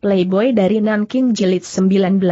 Playboy dari Nanking Jilid 19.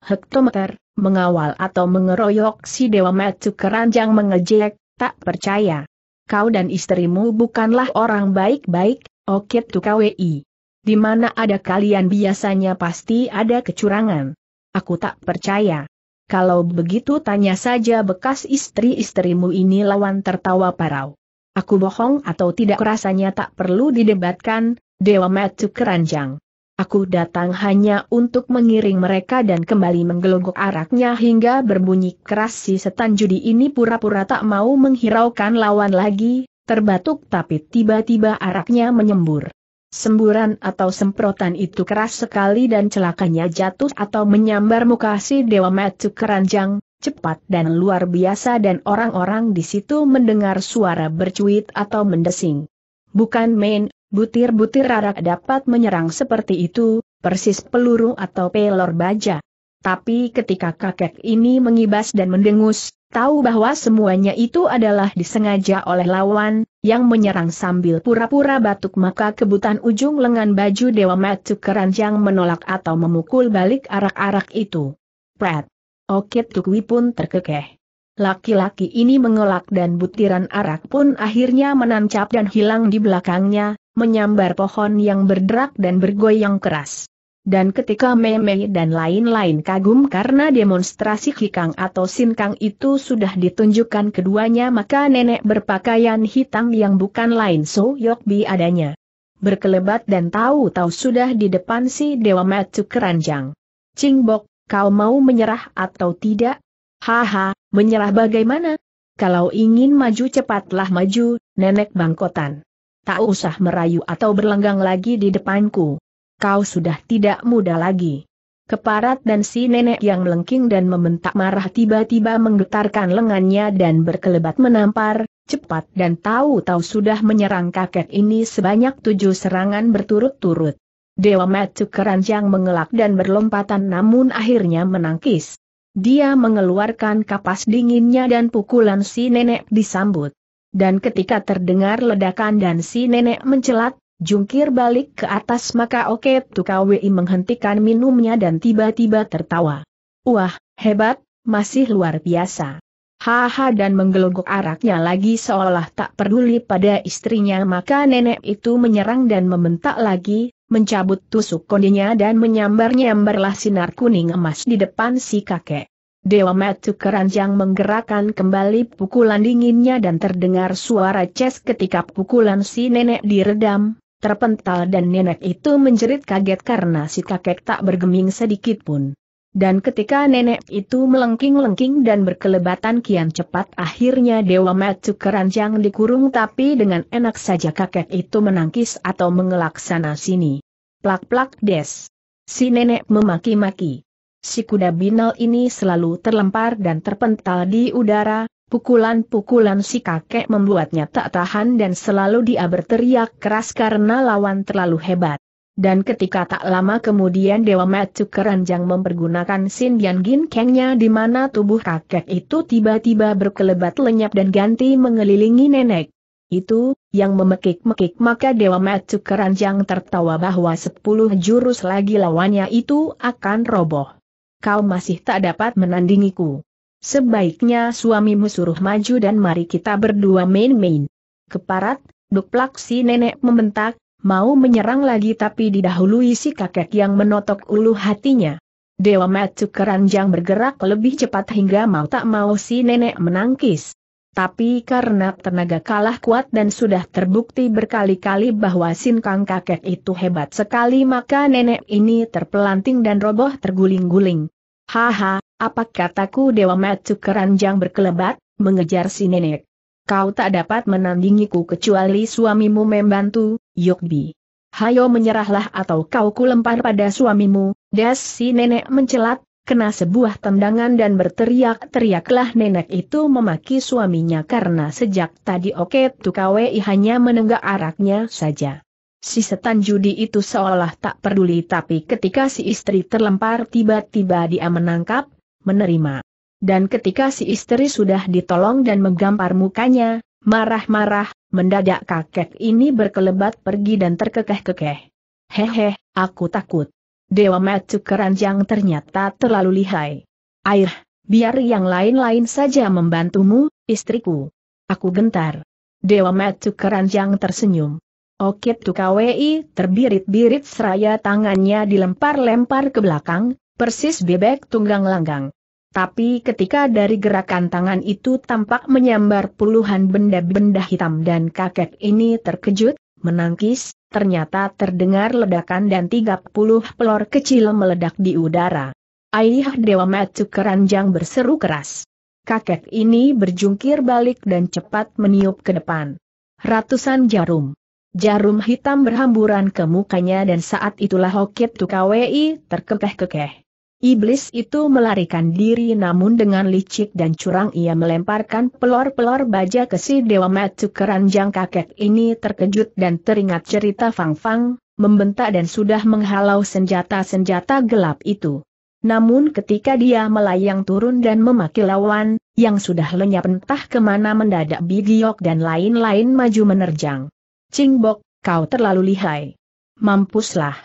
Hektometer, mengawal atau mengeroyok si Dewa Metu keranjang mengejek, tak percaya. Kau dan istrimu bukanlah orang baik-baik, oke Okit Tukawi. Di mana ada kalian biasanya pasti ada kecurangan. Aku tak percaya. Kalau begitu tanya saja bekas istri-istrimu ini lawan tertawa parau. Aku bohong atau tidak rasanya tak perlu didebatkan, Dewa Metu keranjang. Aku datang hanya untuk mengiring mereka dan kembali menggelogok araknya hingga berbunyi keras si setan judi ini pura-pura tak mau menghiraukan lawan lagi, terbatuk tapi tiba-tiba araknya menyembur. Semburan atau semprotan itu keras sekali dan celakanya jatuh atau menyambar muka si Dewa Metu Keranjang, cepat dan luar biasa dan orang-orang di situ mendengar suara bercuit atau mendesing. Bukan main, Butir-butir arak dapat menyerang seperti itu, persis peluru atau pelor baja. Tapi ketika kakek ini mengibas dan mendengus, tahu bahwa semuanya itu adalah disengaja oleh lawan, yang menyerang sambil pura-pura batuk maka kebutan ujung lengan baju Dewa Matu keranjang menolak atau memukul balik arak-arak itu. Prat. okit Tukwi pun terkekeh. Laki-laki ini mengelak dan butiran arak pun akhirnya menancap dan hilang di belakangnya, menyambar pohon yang berderak dan bergoyang keras. Dan ketika Meme dan lain-lain kagum karena demonstrasi Kikang atau Sinkang itu sudah ditunjukkan keduanya maka nenek berpakaian hitam yang bukan lain So Yokbi adanya. Berkelebat dan tahu-tahu sudah di depan si Dewa Matsu Keranjang. Cingbok, kau mau menyerah atau tidak? Haha, menyerah bagaimana? Kalau ingin maju cepatlah maju, nenek bangkotan tak usah merayu atau berlenggang lagi di depanku. Kau sudah tidak muda lagi. Keparat dan si nenek yang melengking dan membentak marah tiba-tiba menggetarkan lengannya dan berkelebat menampar, cepat dan tahu-tahu sudah menyerang kakek ini sebanyak tujuh serangan berturut-turut. Dewa Matu keranjang mengelak dan berlompatan namun akhirnya menangkis. Dia mengeluarkan kapas dinginnya dan pukulan si nenek disambut. Dan ketika terdengar ledakan dan si nenek mencelat, jungkir balik ke atas maka Oke Tukawei menghentikan minumnya dan tiba-tiba tertawa. Wah, hebat, masih luar biasa. Haha dan menggelogok araknya lagi seolah tak peduli pada istrinya maka nenek itu menyerang dan membentak lagi, mencabut tusuk kondinya dan menyambar-nyambarlah sinar kuning emas di depan si kakek. Dewa Metu keranjang menggerakkan kembali pukulan dinginnya dan terdengar suara ces ketika pukulan si nenek diredam, terpental dan nenek itu menjerit kaget karena si kakek tak bergeming sedikit pun. Dan ketika nenek itu melengking-lengking dan berkelebatan kian cepat akhirnya Dewa Metu keranjang dikurung tapi dengan enak saja kakek itu menangkis atau mengelak sana sini. Plak-plak des. Si nenek memaki-maki si kuda binal ini selalu terlempar dan terpental di udara, pukulan-pukulan si kakek membuatnya tak tahan dan selalu dia berteriak keras karena lawan terlalu hebat. Dan ketika tak lama kemudian Dewa Matsu Keranjang mempergunakan Sin Dian Gin Kengnya di mana tubuh kakek itu tiba-tiba berkelebat lenyap dan ganti mengelilingi nenek. Itu, yang memekik-mekik maka Dewa Matsu Keranjang tertawa bahwa sepuluh jurus lagi lawannya itu akan roboh kau masih tak dapat menandingiku. Sebaiknya suamimu suruh maju dan mari kita berdua main-main. Keparat, duplak si nenek membentak, mau menyerang lagi tapi didahului si kakek yang menotok ulu hatinya. Dewa Matsu keranjang bergerak lebih cepat hingga mau tak mau si nenek menangkis tapi karena tenaga kalah kuat dan sudah terbukti berkali-kali bahwa Sinkang kakek itu hebat sekali maka nenek ini terpelanting dan roboh terguling-guling. Haha, apa kataku Dewa Matsu keranjang berkelebat, mengejar si nenek. Kau tak dapat menandingiku kecuali suamimu membantu, Yogbi. Hayo menyerahlah atau kau kulempar pada suamimu, das si nenek mencelat, kena sebuah tendangan dan berteriak-teriaklah nenek itu memaki suaminya karena sejak tadi oke Tukawei hanya menenggak araknya saja. Si setan judi itu seolah tak peduli tapi ketika si istri terlempar tiba-tiba dia menangkap, menerima. Dan ketika si istri sudah ditolong dan menggampar mukanya, marah-marah, mendadak kakek ini berkelebat pergi dan terkekeh-kekeh. Hehe, aku takut. Dewa Matu Keranjang ternyata terlalu lihai. Air, biar yang lain-lain saja membantumu, istriku. Aku gentar. Dewa Matu Keranjang tersenyum. Oke Tukawei terbirit-birit seraya tangannya dilempar-lempar ke belakang, persis bebek tunggang langgang. Tapi ketika dari gerakan tangan itu tampak menyambar puluhan benda-benda hitam dan kakek ini terkejut, menangkis, ternyata terdengar ledakan dan 30 pelor kecil meledak di udara. Ayah Dewa Matsu Keranjang berseru keras. Kakek ini berjungkir balik dan cepat meniup ke depan. Ratusan jarum. Jarum hitam berhamburan ke mukanya dan saat itulah Hokit Tukawei terkekeh-kekeh. Iblis itu melarikan diri namun dengan licik dan curang ia melemparkan pelor-pelor baja ke si Dewa matu keranjang kakek ini terkejut dan teringat cerita Fang Fang, membentak dan sudah menghalau senjata-senjata gelap itu. Namun ketika dia melayang turun dan memaki lawan, yang sudah lenyap entah kemana mendadak Bigiok dan lain-lain maju menerjang. Cingbok, kau terlalu lihai. Mampuslah.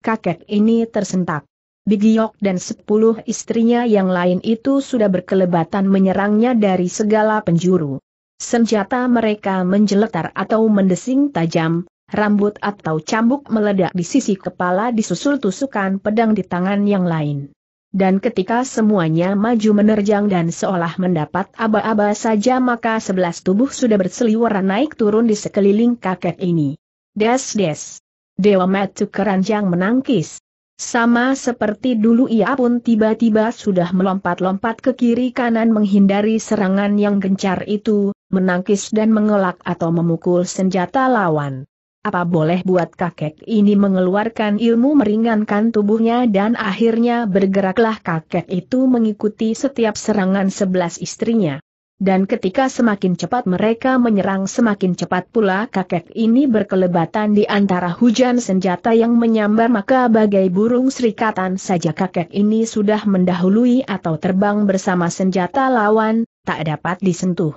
Kakek ini tersentak. Bigiok dan sepuluh istrinya yang lain itu sudah berkelebatan menyerangnya dari segala penjuru. Senjata mereka menjeletar atau mendesing tajam, rambut atau cambuk meledak di sisi kepala disusul tusukan pedang di tangan yang lain. Dan ketika semuanya maju menerjang dan seolah mendapat aba-aba saja maka sebelas tubuh sudah berseliweran naik turun di sekeliling kakek ini. Des-des. Dewa Matu keranjang menangkis. Sama seperti dulu ia pun tiba-tiba sudah melompat-lompat ke kiri kanan menghindari serangan yang gencar itu, menangkis dan mengelak atau memukul senjata lawan. Apa boleh buat kakek ini mengeluarkan ilmu meringankan tubuhnya dan akhirnya bergeraklah kakek itu mengikuti setiap serangan sebelas istrinya. Dan ketika semakin cepat mereka menyerang semakin cepat pula kakek ini berkelebatan di antara hujan senjata yang menyambar maka bagai burung serikatan saja kakek ini sudah mendahului atau terbang bersama senjata lawan, tak dapat disentuh.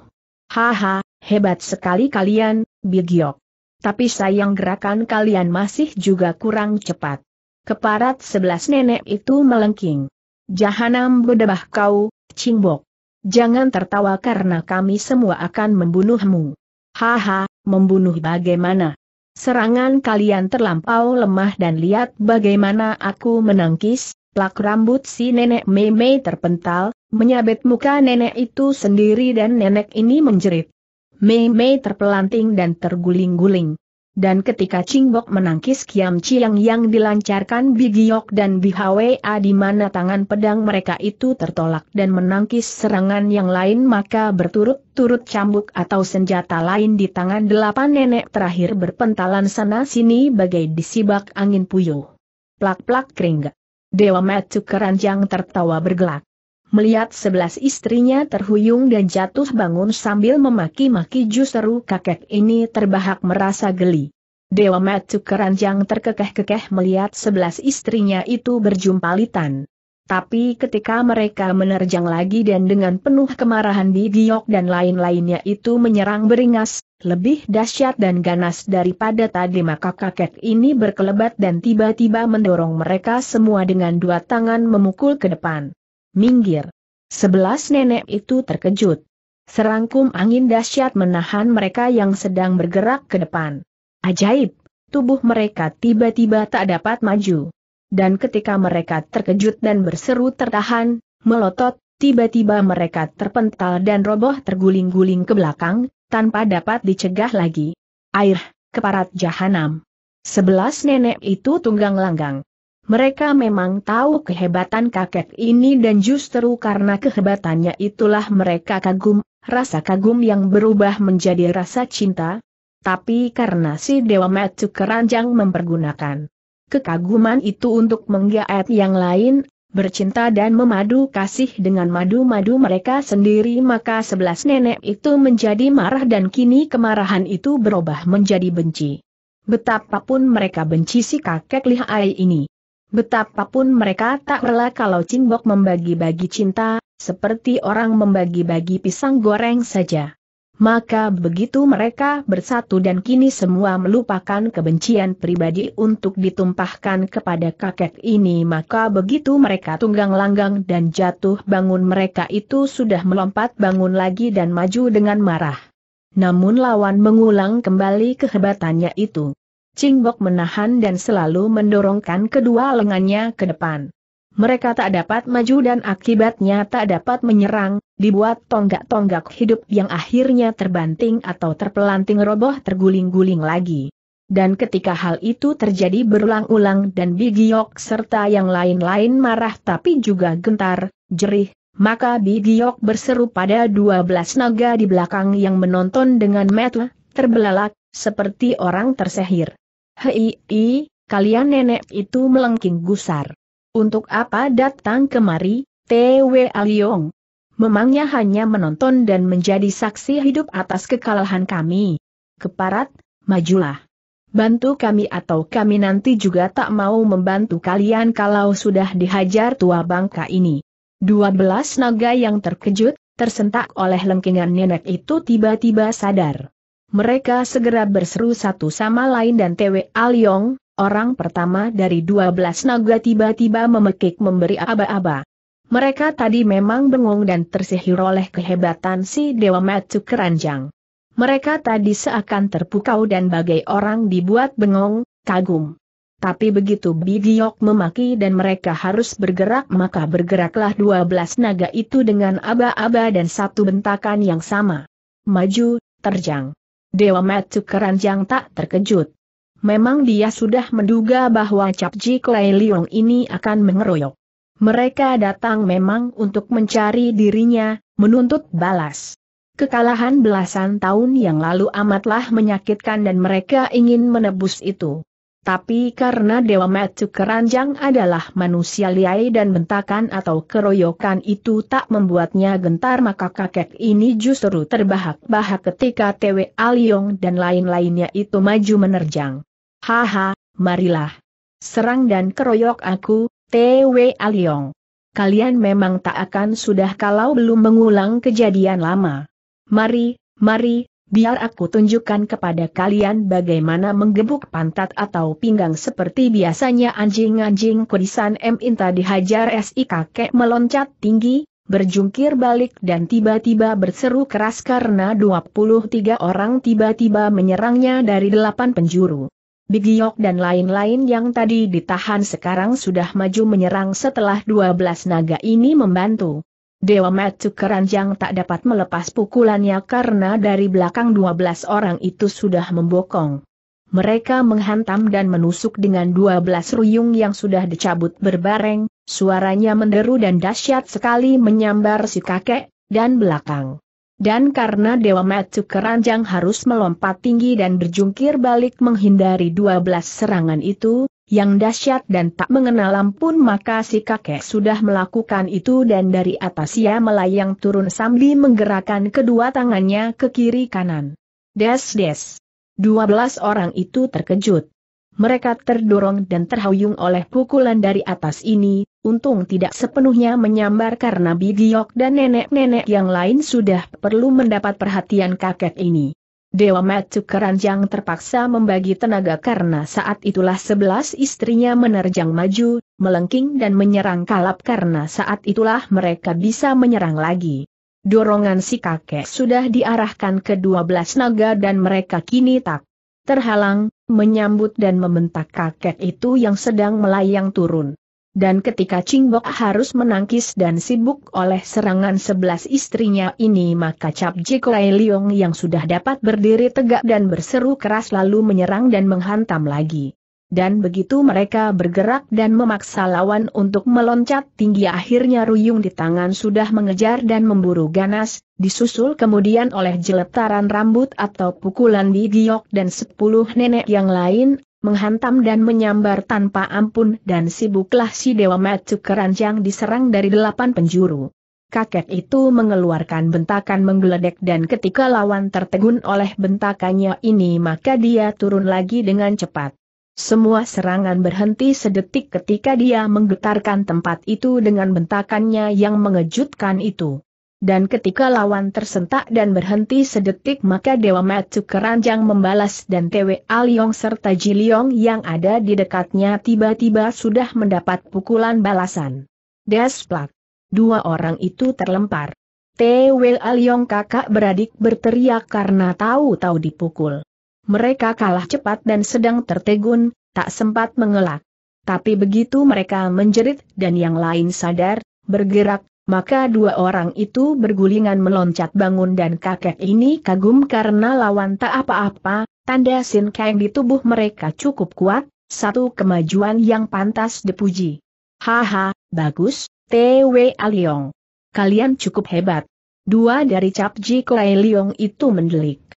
Haha, hebat sekali kalian, Bigiok. Tapi sayang gerakan kalian masih juga kurang cepat. Keparat sebelas nenek itu melengking. Jahanam berdebah kau, Cingbok. Jangan tertawa karena kami semua akan membunuhmu. Haha, membunuh bagaimana? Serangan kalian terlampau lemah dan lihat bagaimana aku menangkis, plak rambut si nenek Meme terpental, menyabet muka nenek itu sendiri dan nenek ini menjerit. Mei terpelanting dan terguling-guling dan ketika Chingbok menangkis Kiam Chiang yang dilancarkan Bigiok dan Bihwa di mana tangan pedang mereka itu tertolak dan menangkis serangan yang lain maka berturut-turut cambuk atau senjata lain di tangan delapan nenek terakhir berpentalan sana-sini bagai disibak angin puyuh. Plak-plak kering. Dewa Metu Keranjang tertawa bergelak. Melihat sebelas istrinya terhuyung dan jatuh bangun sambil memaki-maki justru kakek ini terbahak merasa geli. Dewa Matu keranjang terkekeh-kekeh melihat sebelas istrinya itu berjumpalitan. Tapi ketika mereka menerjang lagi dan dengan penuh kemarahan di Giok dan lain-lainnya itu menyerang beringas, lebih dahsyat dan ganas daripada tadi maka kakek ini berkelebat dan tiba-tiba mendorong mereka semua dengan dua tangan memukul ke depan minggir. Sebelas nenek itu terkejut. Serangkum angin dahsyat menahan mereka yang sedang bergerak ke depan. Ajaib, tubuh mereka tiba-tiba tak dapat maju. Dan ketika mereka terkejut dan berseru tertahan, melotot, tiba-tiba mereka terpental dan roboh terguling-guling ke belakang, tanpa dapat dicegah lagi. Air, keparat jahanam. Sebelas nenek itu tunggang langgang. Mereka memang tahu kehebatan kakek ini dan justru karena kehebatannya itulah mereka kagum, rasa kagum yang berubah menjadi rasa cinta. Tapi karena si Dewa Metu keranjang mempergunakan kekaguman itu untuk menggaet yang lain, bercinta dan memadu kasih dengan madu-madu mereka sendiri maka sebelas nenek itu menjadi marah dan kini kemarahan itu berubah menjadi benci. Betapapun mereka benci si kakek lihai ini. Betapapun mereka tak rela kalau Cimbok membagi-bagi cinta, seperti orang membagi-bagi pisang goreng saja. Maka begitu mereka bersatu dan kini semua melupakan kebencian pribadi untuk ditumpahkan kepada kakek ini maka begitu mereka tunggang langgang dan jatuh bangun mereka itu sudah melompat bangun lagi dan maju dengan marah. Namun lawan mengulang kembali kehebatannya itu. Cingbok menahan dan selalu mendorongkan kedua lengannya ke depan. Mereka tak dapat maju dan akibatnya tak dapat menyerang, dibuat tonggak-tonggak hidup yang akhirnya terbanting atau terpelanting roboh terguling-guling lagi. Dan ketika hal itu terjadi berulang-ulang dan Bigiok serta yang lain-lain marah tapi juga gentar, jerih, maka Bigiok berseru pada dua belas naga di belakang yang menonton dengan metu, terbelalak, seperti orang tersehir. Hei, kalian nenek itu melengking gusar. Untuk apa datang kemari, T.W. Aliong? Memangnya hanya menonton dan menjadi saksi hidup atas kekalahan kami. Keparat, majulah. Bantu kami atau kami nanti juga tak mau membantu kalian kalau sudah dihajar tua bangka ini. Dua belas naga yang terkejut, tersentak oleh lengkingan nenek itu tiba-tiba sadar. Mereka segera berseru satu sama lain dan Tewe Aliong, orang pertama dari dua belas naga tiba-tiba memekik memberi aba-aba. Mereka tadi memang bengong dan tersihir oleh kehebatan si Dewa Matsu Keranjang. Mereka tadi seakan terpukau dan bagai orang dibuat bengong, kagum. Tapi begitu Bigiok memaki dan mereka harus bergerak maka bergeraklah dua belas naga itu dengan aba-aba dan satu bentakan yang sama. Maju, terjang. Dewa Matsu Keranjang tak terkejut. Memang dia sudah menduga bahwa Capji Klai Liong ini akan mengeroyok. Mereka datang memang untuk mencari dirinya, menuntut balas. Kekalahan belasan tahun yang lalu amatlah menyakitkan dan mereka ingin menebus itu. Tapi karena Dewa Metu Keranjang adalah manusia liai dan bentakan atau keroyokan itu tak membuatnya gentar maka kakek ini justru terbahak-bahak ketika Tewe Aliong dan lain-lainnya itu maju menerjang. Haha, marilah. Serang dan keroyok aku, Tewe Aliong. Kalian memang tak akan sudah kalau belum mengulang kejadian lama. Mari, mari, Biar aku tunjukkan kepada kalian bagaimana menggebuk pantat atau pinggang seperti biasanya anjing-anjing kurisan M. Inta dihajar si kakek meloncat tinggi, berjungkir balik dan tiba-tiba berseru keras karena 23 orang tiba-tiba menyerangnya dari delapan penjuru. Bigiok dan lain-lain yang tadi ditahan sekarang sudah maju menyerang setelah 12 naga ini membantu. Dewa Matsu Keranjang tak dapat melepas pukulannya karena dari belakang 12 orang itu sudah membokong. Mereka menghantam dan menusuk dengan 12 ruyung yang sudah dicabut berbareng, suaranya menderu dan dahsyat sekali menyambar si kakek, dan belakang. Dan karena Dewa Matsu Keranjang harus melompat tinggi dan berjungkir balik menghindari 12 serangan itu, yang dahsyat dan tak mengenal ampun maka si kakek sudah melakukan itu dan dari atas ia melayang turun sambil menggerakkan kedua tangannya ke kiri kanan. Des-des. Dua belas orang itu terkejut. Mereka terdorong dan terhuyung oleh pukulan dari atas ini, untung tidak sepenuhnya menyambar karena Bidiok dan nenek-nenek yang lain sudah perlu mendapat perhatian kakek ini. Dewa Metu Keranjang terpaksa membagi tenaga karena saat itulah sebelas istrinya menerjang maju, melengking dan menyerang kalap karena saat itulah mereka bisa menyerang lagi. Dorongan si kakek sudah diarahkan ke dua belas naga dan mereka kini tak terhalang, menyambut dan membentak kakek itu yang sedang melayang turun. Dan ketika Chingbok harus menangkis dan sibuk oleh serangan sebelas istrinya ini maka Cap Jikolai Leong yang sudah dapat berdiri tegak dan berseru keras lalu menyerang dan menghantam lagi. Dan begitu mereka bergerak dan memaksa lawan untuk meloncat tinggi akhirnya Ruyung di tangan sudah mengejar dan memburu ganas, disusul kemudian oleh jeletaran rambut atau pukulan di giok dan sepuluh nenek yang lain menghantam dan menyambar tanpa ampun dan sibuklah si Dewa Matsu keranjang diserang dari delapan penjuru. Kakek itu mengeluarkan bentakan menggeledek dan ketika lawan tertegun oleh bentakannya ini maka dia turun lagi dengan cepat. Semua serangan berhenti sedetik ketika dia menggetarkan tempat itu dengan bentakannya yang mengejutkan itu. Dan ketika lawan tersentak dan berhenti sedetik maka Dewa Matsu keranjang membalas dan Tewe Aliong serta Jiliong yang ada di dekatnya tiba-tiba sudah mendapat pukulan balasan. Desplak. Dua orang itu terlempar. Tewe Aliong kakak beradik berteriak karena tahu-tahu dipukul. Mereka kalah cepat dan sedang tertegun, tak sempat mengelak. Tapi begitu mereka menjerit dan yang lain sadar, bergerak, maka dua orang itu bergulingan meloncat bangun dan kakek ini kagum karena lawan tak apa-apa, tanda Sin Kang di tubuh mereka cukup kuat, satu kemajuan yang pantas dipuji. Haha, bagus, TW Aliong. Kalian cukup hebat. Dua dari Cap Capji Kuei Liong itu mendelik.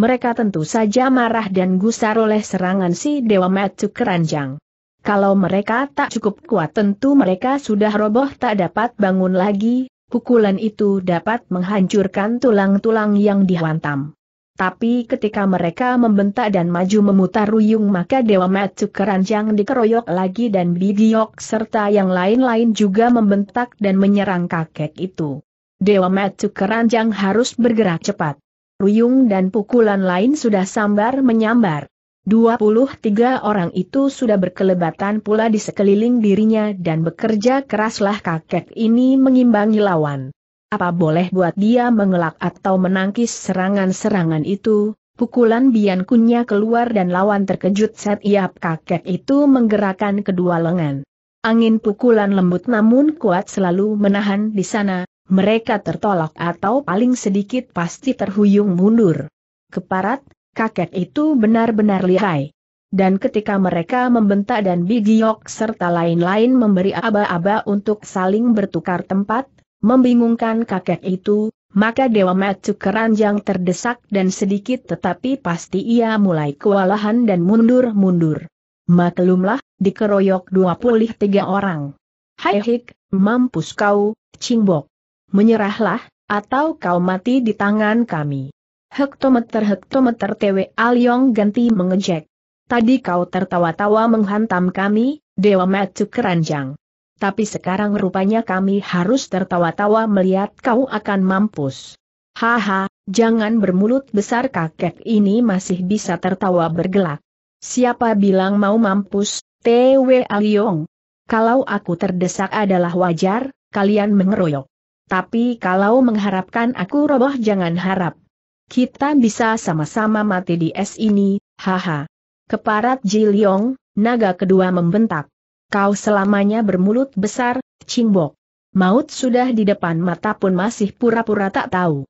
Mereka tentu saja marah dan gusar oleh serangan si Dewa Matu Keranjang. Kalau mereka tak cukup kuat tentu mereka sudah roboh tak dapat bangun lagi, pukulan itu dapat menghancurkan tulang-tulang yang dihantam. Tapi ketika mereka membentak dan maju memutar ruyung maka Dewa Matsu Keranjang dikeroyok lagi dan Bidiok serta yang lain-lain juga membentak dan menyerang kakek itu. Dewa Matsu Keranjang harus bergerak cepat. Ruyung dan pukulan lain sudah sambar menyambar. 23 orang itu sudah berkelebatan pula di sekeliling dirinya dan bekerja keraslah kakek ini mengimbangi lawan. Apa boleh buat dia mengelak atau menangkis serangan-serangan itu, pukulan biankunya keluar dan lawan terkejut saat ia kakek itu menggerakkan kedua lengan. Angin pukulan lembut namun kuat selalu menahan di sana, mereka tertolak atau paling sedikit pasti terhuyung mundur. Keparat, kakek itu benar-benar lihai. Dan ketika mereka membentak dan bigiok serta lain-lain memberi aba-aba untuk saling bertukar tempat, membingungkan kakek itu, maka Dewa Matsu keranjang terdesak dan sedikit tetapi pasti ia mulai kewalahan dan mundur-mundur. Maklumlah, dikeroyok 23 orang. Hai hik, mampus kau, cingbok. Menyerahlah, atau kau mati di tangan kami. Hektometer-hektometer TW Aliong ganti mengejek. Tadi kau tertawa-tawa menghantam kami, Dewa Matu Keranjang. Tapi sekarang rupanya kami harus tertawa-tawa melihat kau akan mampus. Haha, jangan bermulut besar kakek ini masih bisa tertawa bergelak. Siapa bilang mau mampus, TW Aliong? Kalau aku terdesak adalah wajar, kalian mengeroyok. Tapi kalau mengharapkan aku roboh jangan harap. Kita bisa sama-sama mati di es ini, haha. Keparat Ji Liong, naga kedua membentak. Kau selamanya bermulut besar, cingbok. Maut sudah di depan mata pun masih pura-pura tak tahu.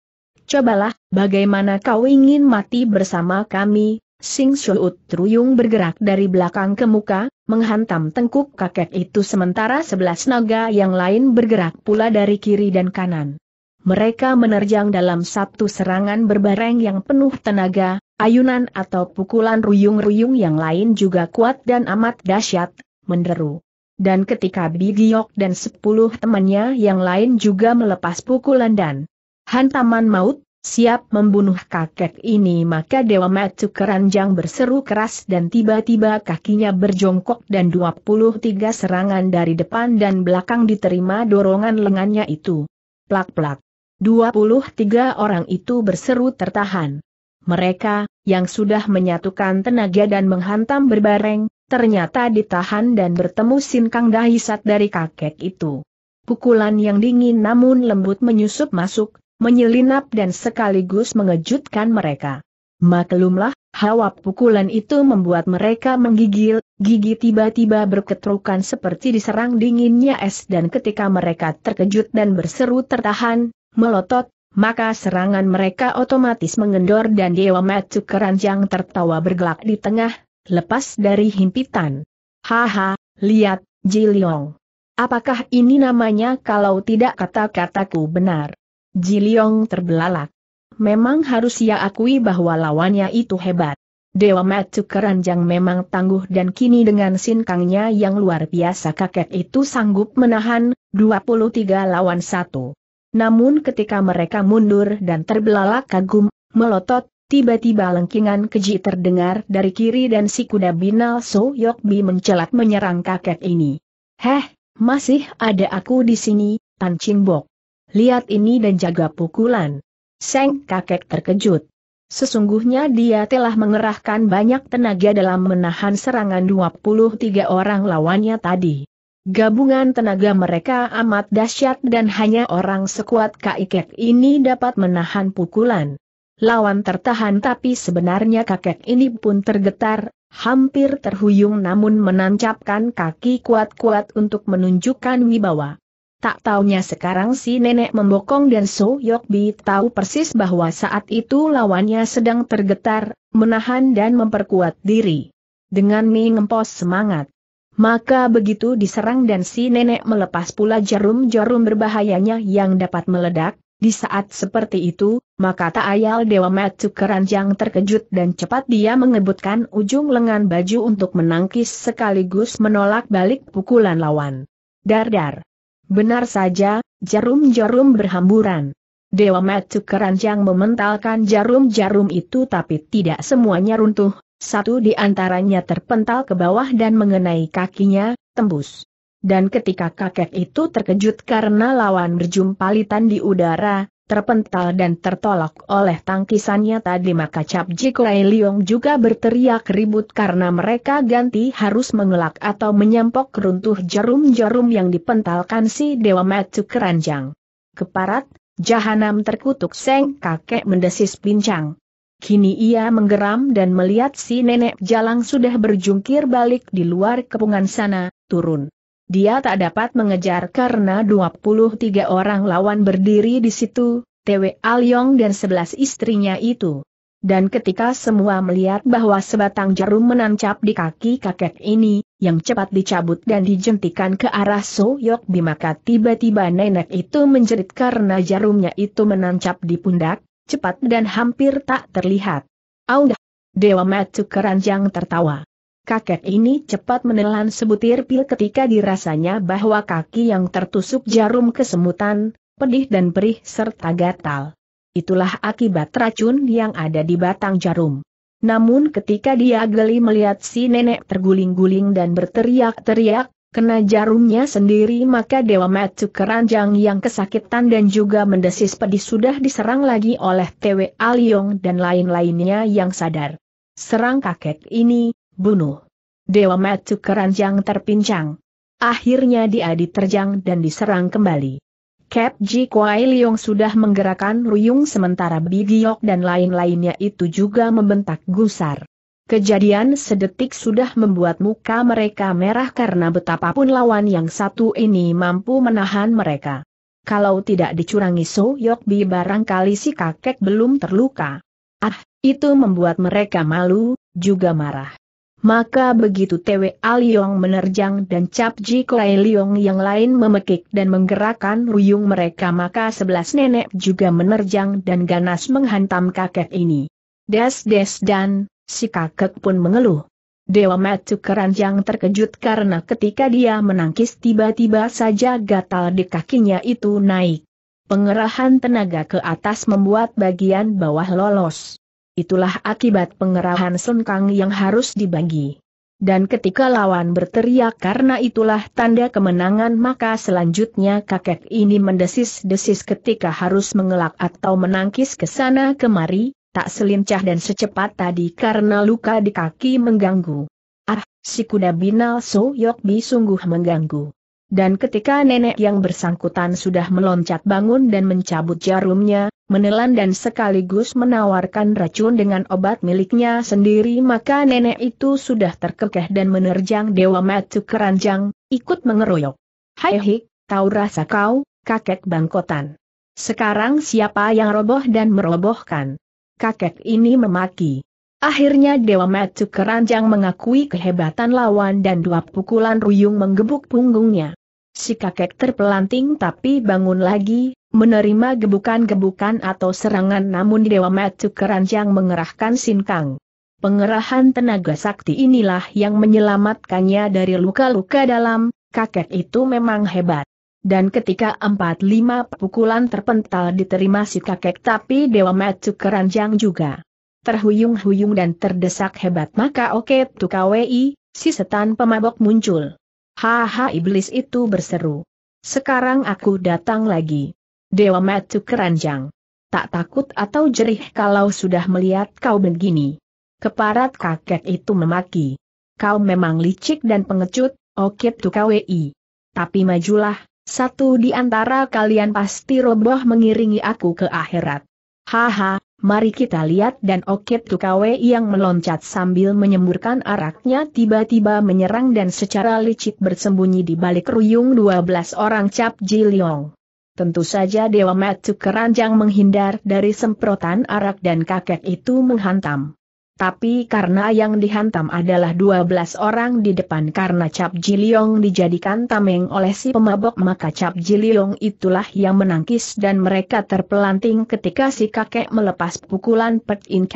Cobalah, bagaimana kau ingin mati bersama kami, Sing Shuut Truyung bergerak dari belakang ke muka, menghantam tengkuk kakek itu sementara sebelas naga yang lain bergerak pula dari kiri dan kanan. Mereka menerjang dalam satu serangan berbareng yang penuh tenaga, ayunan atau pukulan ruyung-ruyung yang lain juga kuat dan amat dahsyat, menderu. Dan ketika Bigiok dan sepuluh temannya yang lain juga melepas pukulan dan hantaman maut, siap membunuh kakek ini maka Dewa Matu Keranjang berseru keras dan tiba-tiba kakinya berjongkok dan 23 serangan dari depan dan belakang diterima dorongan lengannya itu. Plak-plak. 23 orang itu berseru tertahan. Mereka, yang sudah menyatukan tenaga dan menghantam berbareng, ternyata ditahan dan bertemu sinkang dahisat dari kakek itu. Pukulan yang dingin namun lembut menyusup masuk, menyelinap dan sekaligus mengejutkan mereka. Maklumlah, hawa pukulan itu membuat mereka menggigil, gigi tiba-tiba berketrukan seperti diserang dinginnya es dan ketika mereka terkejut dan berseru tertahan, melotot, maka serangan mereka otomatis mengendor dan Dewa Matsu keranjang tertawa bergelak di tengah, lepas dari himpitan. Haha, lihat, Jiliong. Apakah ini namanya kalau tidak kata-kataku benar? Jiliong terbelalak. Memang harus ia akui bahwa lawannya itu hebat. Dewa Matsu Keranjang memang tangguh dan kini dengan sinkangnya yang luar biasa kakek itu sanggup menahan 23 lawan 1. Namun ketika mereka mundur dan terbelalak kagum, melotot, tiba-tiba lengkingan keji terdengar dari kiri dan si kuda binal So Yokbi mencelat menyerang kakek ini. Heh, masih ada aku di sini, Tan Bok. Lihat ini dan jaga pukulan. Seng kakek terkejut. Sesungguhnya dia telah mengerahkan banyak tenaga dalam menahan serangan 23 orang lawannya tadi. Gabungan tenaga mereka amat dahsyat dan hanya orang sekuat kakek ini dapat menahan pukulan. Lawan tertahan tapi sebenarnya kakek ini pun tergetar, hampir terhuyung namun menancapkan kaki kuat-kuat untuk menunjukkan wibawa. Tak taunya sekarang si nenek membokong dan So Yokbi tahu persis bahwa saat itu lawannya sedang tergetar, menahan dan memperkuat diri. Dengan mengempos semangat, maka begitu diserang dan si nenek melepas pula jarum-jarum berbahayanya yang dapat meledak, di saat seperti itu, maka tak ayal Dewa Matsu Keranjang terkejut dan cepat dia mengebutkan ujung lengan baju untuk menangkis sekaligus menolak balik pukulan lawan. Dar-dar. Benar saja, jarum-jarum berhamburan. Dewa Matsu Keranjang mementalkan jarum-jarum itu tapi tidak semuanya runtuh, satu di antaranya terpental ke bawah dan mengenai kakinya, tembus. Dan ketika kakek itu terkejut karena lawan berjumpalitan di udara, terpental dan tertolak oleh tangkisannya tadi maka Cap Jikurai Leong juga berteriak ribut karena mereka ganti harus mengelak atau menyampok runtuh jarum-jarum yang dipentalkan si Dewa Matu Keranjang. Keparat, jahanam terkutuk seng kakek mendesis pincang. Kini ia menggeram dan melihat si nenek jalang sudah berjungkir balik di luar kepungan sana, turun. Dia tak dapat mengejar karena 23 orang lawan berdiri di situ, TW Alyong dan 11 istrinya itu. Dan ketika semua melihat bahwa sebatang jarum menancap di kaki kakek ini, yang cepat dicabut dan dijentikan ke arah So Soyok maka tiba-tiba nenek itu menjerit karena jarumnya itu menancap di pundak, cepat dan hampir tak terlihat. Aung Dewa Matsu keranjang tertawa. Kakek ini cepat menelan sebutir pil ketika dirasanya bahwa kaki yang tertusuk jarum kesemutan, pedih dan perih serta gatal. Itulah akibat racun yang ada di batang jarum. Namun ketika dia geli melihat si nenek terguling-guling dan berteriak-teriak, Kena jarumnya sendiri maka Dewa Matsu Keranjang yang kesakitan dan juga mendesis pedih sudah diserang lagi oleh TW Aliong dan lain-lainnya yang sadar. Serang kakek ini, bunuh. Dewa Matsu Keranjang terpincang. Akhirnya dia diterjang dan diserang kembali. Cap Ji Kwai Leong sudah menggerakkan ruyung sementara Bigiok dan lain-lainnya itu juga membentak gusar. Kejadian sedetik sudah membuat muka mereka merah karena betapapun lawan yang satu ini mampu menahan mereka. Kalau tidak dicurangi So Yokbi barangkali si kakek belum terluka. Ah, itu membuat mereka malu, juga marah. Maka begitu Tw Aliong menerjang dan Cap Ji Kuei Liong yang lain memekik dan menggerakkan ruyung mereka maka sebelas nenek juga menerjang dan ganas menghantam kakek ini. Des des dan Si kakek pun mengeluh. Dewa Metu Keranjang terkejut karena ketika dia menangkis tiba-tiba saja gatal di kakinya itu naik. Pengerahan tenaga ke atas membuat bagian bawah lolos. Itulah akibat pengerahan sengkang yang harus dibagi. Dan ketika lawan berteriak karena itulah tanda kemenangan maka selanjutnya kakek ini mendesis-desis ketika harus mengelak atau menangkis ke sana kemari, tak selincah dan secepat tadi karena luka di kaki mengganggu. Ah, si kuda binal So Yokbi sungguh mengganggu. Dan ketika nenek yang bersangkutan sudah meloncat bangun dan mencabut jarumnya, menelan dan sekaligus menawarkan racun dengan obat miliknya sendiri maka nenek itu sudah terkekeh dan menerjang Dewa Matu Keranjang, ikut mengeroyok. Hai hik, tahu rasa kau, kakek bangkotan. Sekarang siapa yang roboh dan merobohkan? kakek ini memaki. Akhirnya Dewa Metu Keranjang mengakui kehebatan lawan dan dua pukulan ruyung menggebuk punggungnya. Si kakek terpelanting tapi bangun lagi, menerima gebukan-gebukan atau serangan namun Dewa Metu Keranjang mengerahkan sinkang. Pengerahan tenaga sakti inilah yang menyelamatkannya dari luka-luka dalam, kakek itu memang hebat dan ketika empat lima pukulan terpental diterima si kakek tapi Dewa Matsu keranjang juga. Terhuyung-huyung dan terdesak hebat maka oke tukawi, si setan pemabok muncul. Haha iblis itu berseru. Sekarang aku datang lagi. Dewa Matsu keranjang. Tak takut atau jerih kalau sudah melihat kau begini. Keparat kakek itu memaki. Kau memang licik dan pengecut, oke tukawi. Tapi majulah, satu di antara kalian pasti roboh mengiringi aku ke akhirat. Haha, mari kita lihat dan Oket Tukawe yang meloncat sambil menyemburkan araknya tiba-tiba menyerang dan secara licik bersembunyi di balik ruyung 12 orang cap Jiliong. Tentu saja Dewa Matsu keranjang menghindar dari semprotan arak dan kakek itu menghantam. Tapi karena yang dihantam adalah 12 orang di depan karena Cap Jiliong dijadikan tameng oleh si pemabok maka Cap Jiliong itulah yang menangkis dan mereka terpelanting ketika si kakek melepas pukulan Pet In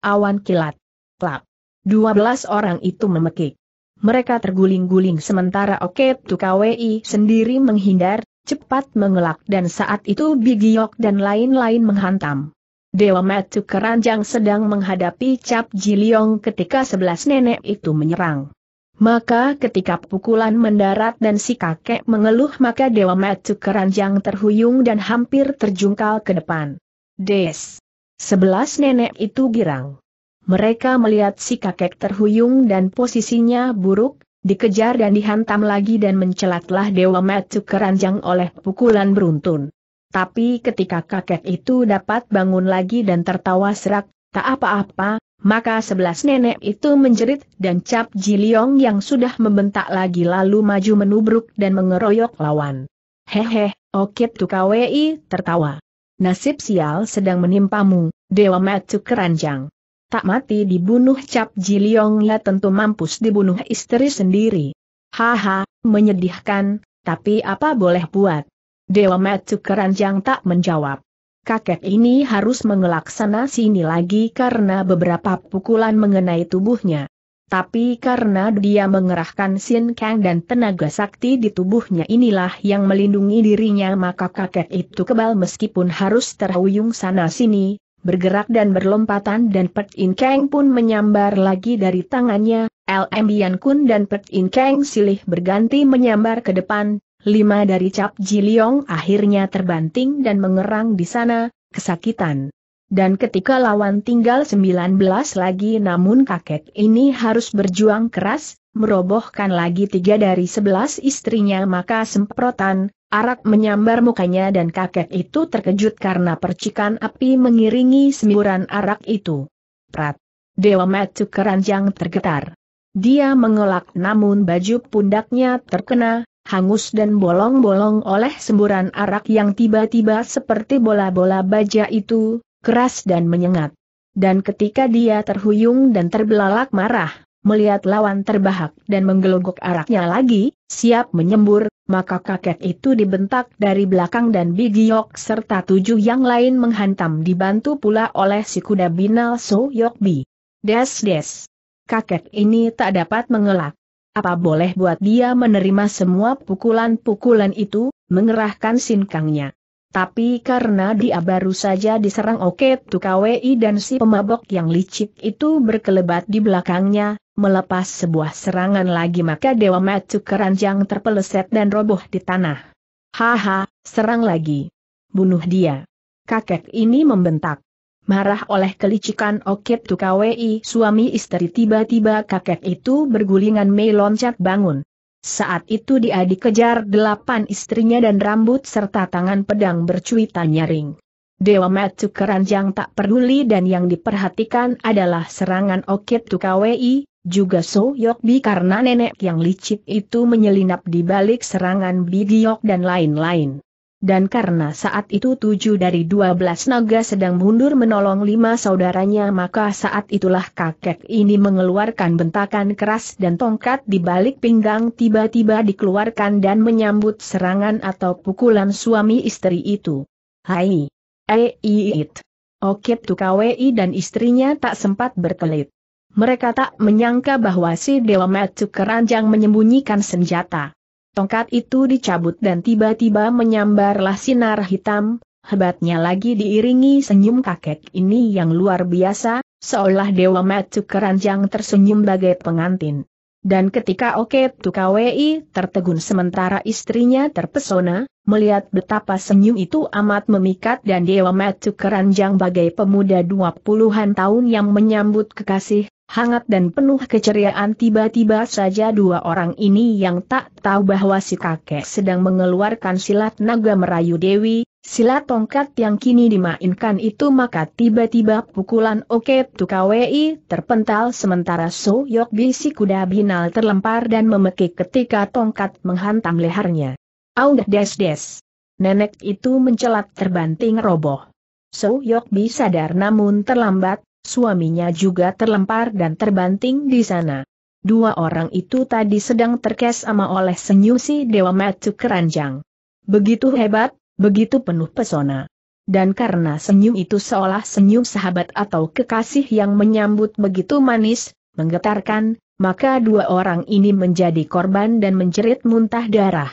awan kilat. Klap. 12 orang itu memekik. Mereka terguling-guling sementara Oke Tukawi sendiri menghindar, cepat mengelak dan saat itu Bigiok dan lain-lain menghantam. Dewa Matu Keranjang sedang menghadapi Cap Jiliong ketika sebelas nenek itu menyerang. Maka ketika pukulan mendarat dan si kakek mengeluh maka Dewa Matu Keranjang terhuyung dan hampir terjungkal ke depan. Des! Sebelas nenek itu girang. Mereka melihat si kakek terhuyung dan posisinya buruk, dikejar dan dihantam lagi dan mencelatlah Dewa Matu Keranjang oleh pukulan beruntun. Tapi ketika kakek itu dapat bangun lagi dan tertawa serak, tak apa-apa, maka sebelas nenek itu menjerit dan cap Jiliong yang sudah membentak lagi lalu maju menubruk dan mengeroyok lawan. Hehe, Okit kwi, tertawa. Nasib sial sedang menimpamu, Dewa Matsu Keranjang. Tak mati dibunuh cap Jiliong lah tentu mampus dibunuh istri sendiri. Haha, menyedihkan, tapi apa boleh buat. Dewa Deometu keranjang tak menjawab. Kakek ini harus mengelak sana sini lagi karena beberapa pukulan mengenai tubuhnya. Tapi karena dia mengerahkan Sin Kang dan tenaga sakti di tubuhnya inilah yang melindungi dirinya maka kakek itu kebal meskipun harus terhuyung sana sini, bergerak dan berlompatan dan Pet In Kang pun menyambar lagi dari tangannya, LM Bian Kun dan Pet In Kang silih berganti menyambar ke depan, lima dari Cap Jiliong akhirnya terbanting dan mengerang di sana, kesakitan. Dan ketika lawan tinggal 19 lagi namun kakek ini harus berjuang keras, merobohkan lagi tiga dari sebelas istrinya maka semprotan, arak menyambar mukanya dan kakek itu terkejut karena percikan api mengiringi semburan arak itu. Prat. Dewa Matsu keranjang tergetar. Dia mengelak namun baju pundaknya terkena, hangus dan bolong-bolong oleh semburan arak yang tiba-tiba seperti bola-bola baja itu, keras dan menyengat. Dan ketika dia terhuyung dan terbelalak marah, melihat lawan terbahak dan menggelogok araknya lagi, siap menyembur, maka kakek itu dibentak dari belakang dan Bigiok serta tujuh yang lain menghantam dibantu pula oleh si kuda binal So Yokbi. Des-des. Kakek ini tak dapat mengelak apa boleh buat dia menerima semua pukulan-pukulan itu, mengerahkan sinkangnya. Tapi karena dia baru saja diserang Oke Tukawei dan si pemabok yang licik itu berkelebat di belakangnya, melepas sebuah serangan lagi maka Dewa Matsu keranjang terpeleset dan roboh di tanah. Haha, serang lagi. Bunuh dia. Kakek ini membentak. Marah oleh kelicikan Okit Tukawi suami istri tiba-tiba kakek itu bergulingan Mei loncat bangun. Saat itu dia dikejar delapan istrinya dan rambut serta tangan pedang bercuitan nyaring. Dewa Matsu keranjang tak peduli dan yang diperhatikan adalah serangan Okit Tukawi, juga So Yokbi karena nenek yang licik itu menyelinap di balik serangan Bigiok dan lain-lain. Dan karena saat itu tujuh dari dua belas naga sedang mundur menolong lima saudaranya maka saat itulah kakek ini mengeluarkan bentakan keras dan tongkat di balik pinggang tiba-tiba dikeluarkan dan menyambut serangan atau pukulan suami istri itu. Hai! Eiit! Oke Tukawei dan istrinya tak sempat berkelit. Mereka tak menyangka bahwa si Dewa Matsu keranjang menyembunyikan senjata. Tongkat itu dicabut dan tiba-tiba menyambarlah sinar hitam, hebatnya lagi diiringi senyum kakek ini yang luar biasa, seolah Dewa matuk keranjang tersenyum bagai pengantin. Dan ketika Oke Tukawi tertegun sementara istrinya terpesona, melihat betapa senyum itu amat memikat dan Dewa matuk keranjang bagai pemuda dua puluhan tahun yang menyambut kekasih, hangat dan penuh keceriaan tiba-tiba saja dua orang ini yang tak tahu bahwa si kakek sedang mengeluarkan silat naga merayu Dewi, silat tongkat yang kini dimainkan itu maka tiba-tiba pukulan Oke Tukawei terpental sementara So Yok Bisi kuda binal terlempar dan memekik ketika tongkat menghantam lehernya. Aung des des. Nenek itu mencelat terbanting roboh. So Yok sadar namun terlambat, suaminya juga terlempar dan terbanting di sana. Dua orang itu tadi sedang terkesama oleh senyusi Dewa Matu Keranjang. Begitu hebat, begitu penuh pesona. Dan karena senyum itu seolah senyum sahabat atau kekasih yang menyambut begitu manis, menggetarkan, maka dua orang ini menjadi korban dan menjerit muntah darah.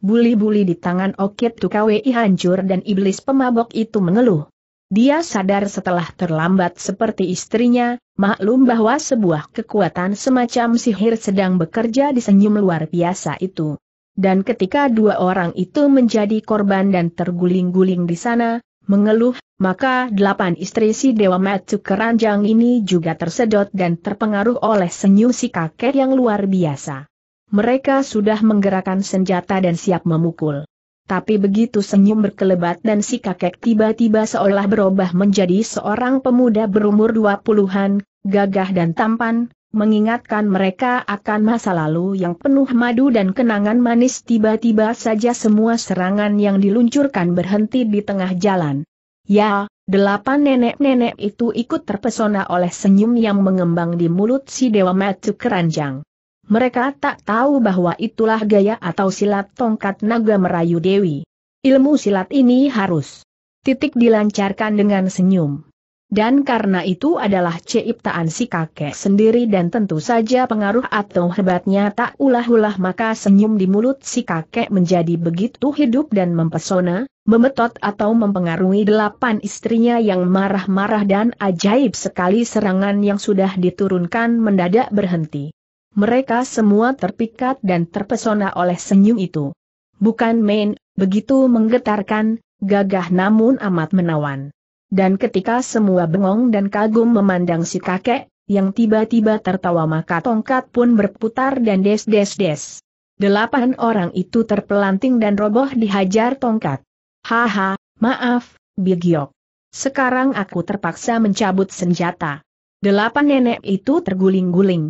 Buli-buli di tangan Okit Tukawi hancur dan iblis pemabok itu mengeluh. Dia sadar setelah terlambat seperti istrinya, maklum bahwa sebuah kekuatan semacam sihir sedang bekerja di senyum luar biasa itu. Dan ketika dua orang itu menjadi korban dan terguling-guling di sana, mengeluh, maka delapan istri si Dewa Matsu Keranjang ini juga tersedot dan terpengaruh oleh senyum si kakek yang luar biasa. Mereka sudah menggerakkan senjata dan siap memukul. Tapi begitu senyum berkelebat dan si kakek tiba-tiba seolah berubah menjadi seorang pemuda berumur dua puluhan, gagah dan tampan, mengingatkan mereka akan masa lalu yang penuh madu dan kenangan manis tiba-tiba saja semua serangan yang diluncurkan berhenti di tengah jalan. Ya, Delapan nenek-nenek itu ikut terpesona oleh senyum yang mengembang di mulut si Dewa Matu Keranjang mereka tak tahu bahwa itulah gaya atau silat tongkat naga merayu Dewi. Ilmu silat ini harus titik dilancarkan dengan senyum. Dan karena itu adalah ciptaan si kakek sendiri dan tentu saja pengaruh atau hebatnya tak ulah-ulah maka senyum di mulut si kakek menjadi begitu hidup dan mempesona, memetot atau mempengaruhi delapan istrinya yang marah-marah dan ajaib sekali serangan yang sudah diturunkan mendadak berhenti. Mereka semua terpikat dan terpesona oleh senyum itu. Bukan main, begitu menggetarkan, gagah namun amat menawan. Dan ketika semua bengong dan kagum memandang si kakek, yang tiba-tiba tertawa maka tongkat pun berputar dan des-des-des. Delapan orang itu terpelanting dan roboh dihajar tongkat. Haha, maaf, Bigyok. Sekarang aku terpaksa mencabut senjata. Delapan nenek itu terguling-guling,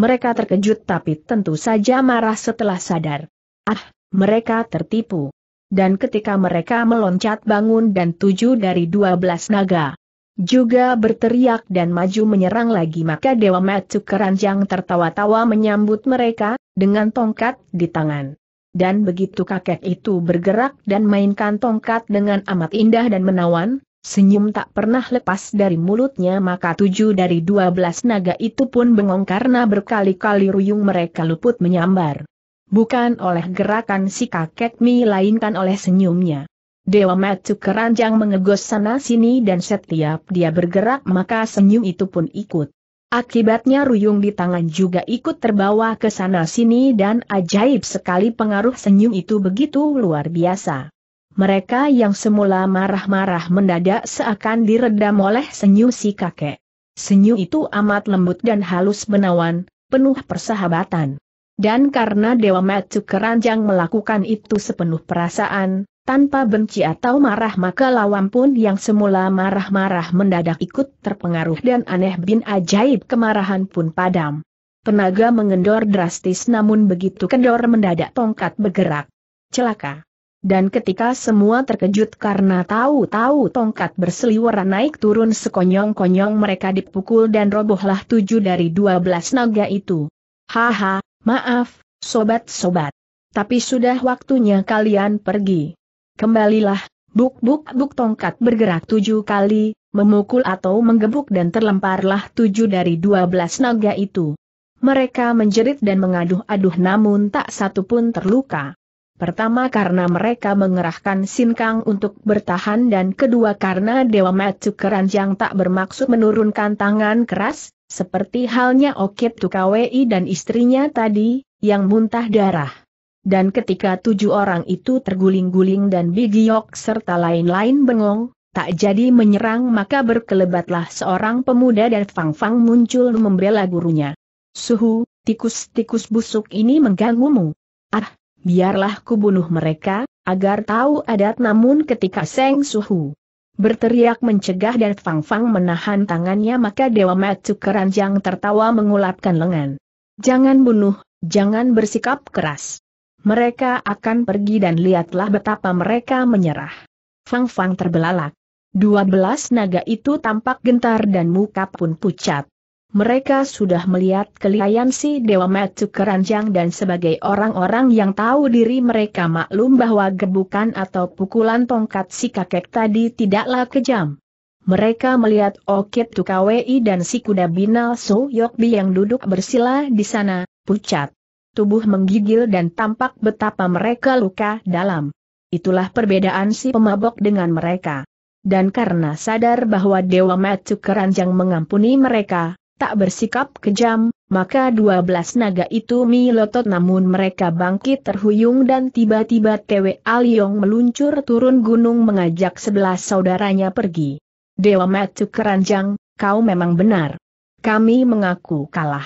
mereka terkejut tapi tentu saja marah setelah sadar. Ah, mereka tertipu. Dan ketika mereka meloncat bangun dan tujuh dari dua belas naga juga berteriak dan maju menyerang lagi maka Dewa Matsu Keranjang tertawa-tawa menyambut mereka, dengan tongkat di tangan. Dan begitu kakek itu bergerak dan mainkan tongkat dengan amat indah dan menawan, Senyum tak pernah lepas dari mulutnya maka tujuh dari dua belas naga itu pun bengong karena berkali-kali ruyung mereka luput menyambar. Bukan oleh gerakan si kakek Mi lainkan oleh senyumnya. Dewa Matsu keranjang mengegos sana-sini dan setiap dia bergerak maka senyum itu pun ikut. Akibatnya ruyung di tangan juga ikut terbawa ke sana-sini dan ajaib sekali pengaruh senyum itu begitu luar biasa. Mereka yang semula marah-marah mendadak seakan diredam oleh senyum si kakek. Senyum itu amat lembut dan halus menawan, penuh persahabatan. Dan karena Dewa Metsu Keranjang melakukan itu sepenuh perasaan, tanpa benci atau marah maka lawan pun yang semula marah-marah mendadak ikut terpengaruh dan aneh bin ajaib kemarahan pun padam. Tenaga mengendor drastis namun begitu kendor mendadak tongkat bergerak. Celaka. Dan ketika semua terkejut karena tahu-tahu tongkat berseliweran naik turun sekonyong-konyong mereka dipukul dan robohlah tujuh dari dua belas naga itu. Haha, maaf, sobat-sobat. Tapi sudah waktunya kalian pergi. Kembalilah, buk-buk-buk tongkat bergerak tujuh kali, memukul atau menggebuk dan terlemparlah tujuh dari dua belas naga itu. Mereka menjerit dan mengaduh-aduh namun tak satu pun terluka. Pertama karena mereka mengerahkan Sinkang untuk bertahan dan kedua karena Dewa Matsu Keranjang tak bermaksud menurunkan tangan keras, seperti halnya Okit Tukawei dan istrinya tadi, yang muntah darah. Dan ketika tujuh orang itu terguling-guling dan Bigiok serta lain-lain bengong, tak jadi menyerang maka berkelebatlah seorang pemuda dan Fang Fang muncul membela gurunya. Suhu, tikus-tikus busuk ini mengganggumu. Ah, biarlah kubunuh mereka, agar tahu adat namun ketika Seng Suhu berteriak mencegah dan Fang Fang menahan tangannya maka Dewa Matsu keranjang tertawa mengulapkan lengan. Jangan bunuh, jangan bersikap keras. Mereka akan pergi dan lihatlah betapa mereka menyerah. Fang Fang terbelalak. Dua belas naga itu tampak gentar dan muka pun pucat. Mereka sudah melihat kelihayan si Dewa Metu Keranjang dan sebagai orang-orang yang tahu diri mereka maklum bahwa gebukan atau pukulan tongkat si kakek tadi tidaklah kejam. Mereka melihat Okit Tukawi dan si kuda Binal So Yokbi yang duduk bersila di sana, pucat. Tubuh menggigil dan tampak betapa mereka luka dalam. Itulah perbedaan si pemabok dengan mereka. Dan karena sadar bahwa Dewa Metu Keranjang mengampuni mereka, tak bersikap kejam, maka dua belas naga itu milotot namun mereka bangkit terhuyung dan tiba-tiba Tewe Aliong meluncur turun gunung mengajak sebelas saudaranya pergi. Dewa Matu Keranjang, kau memang benar. Kami mengaku kalah.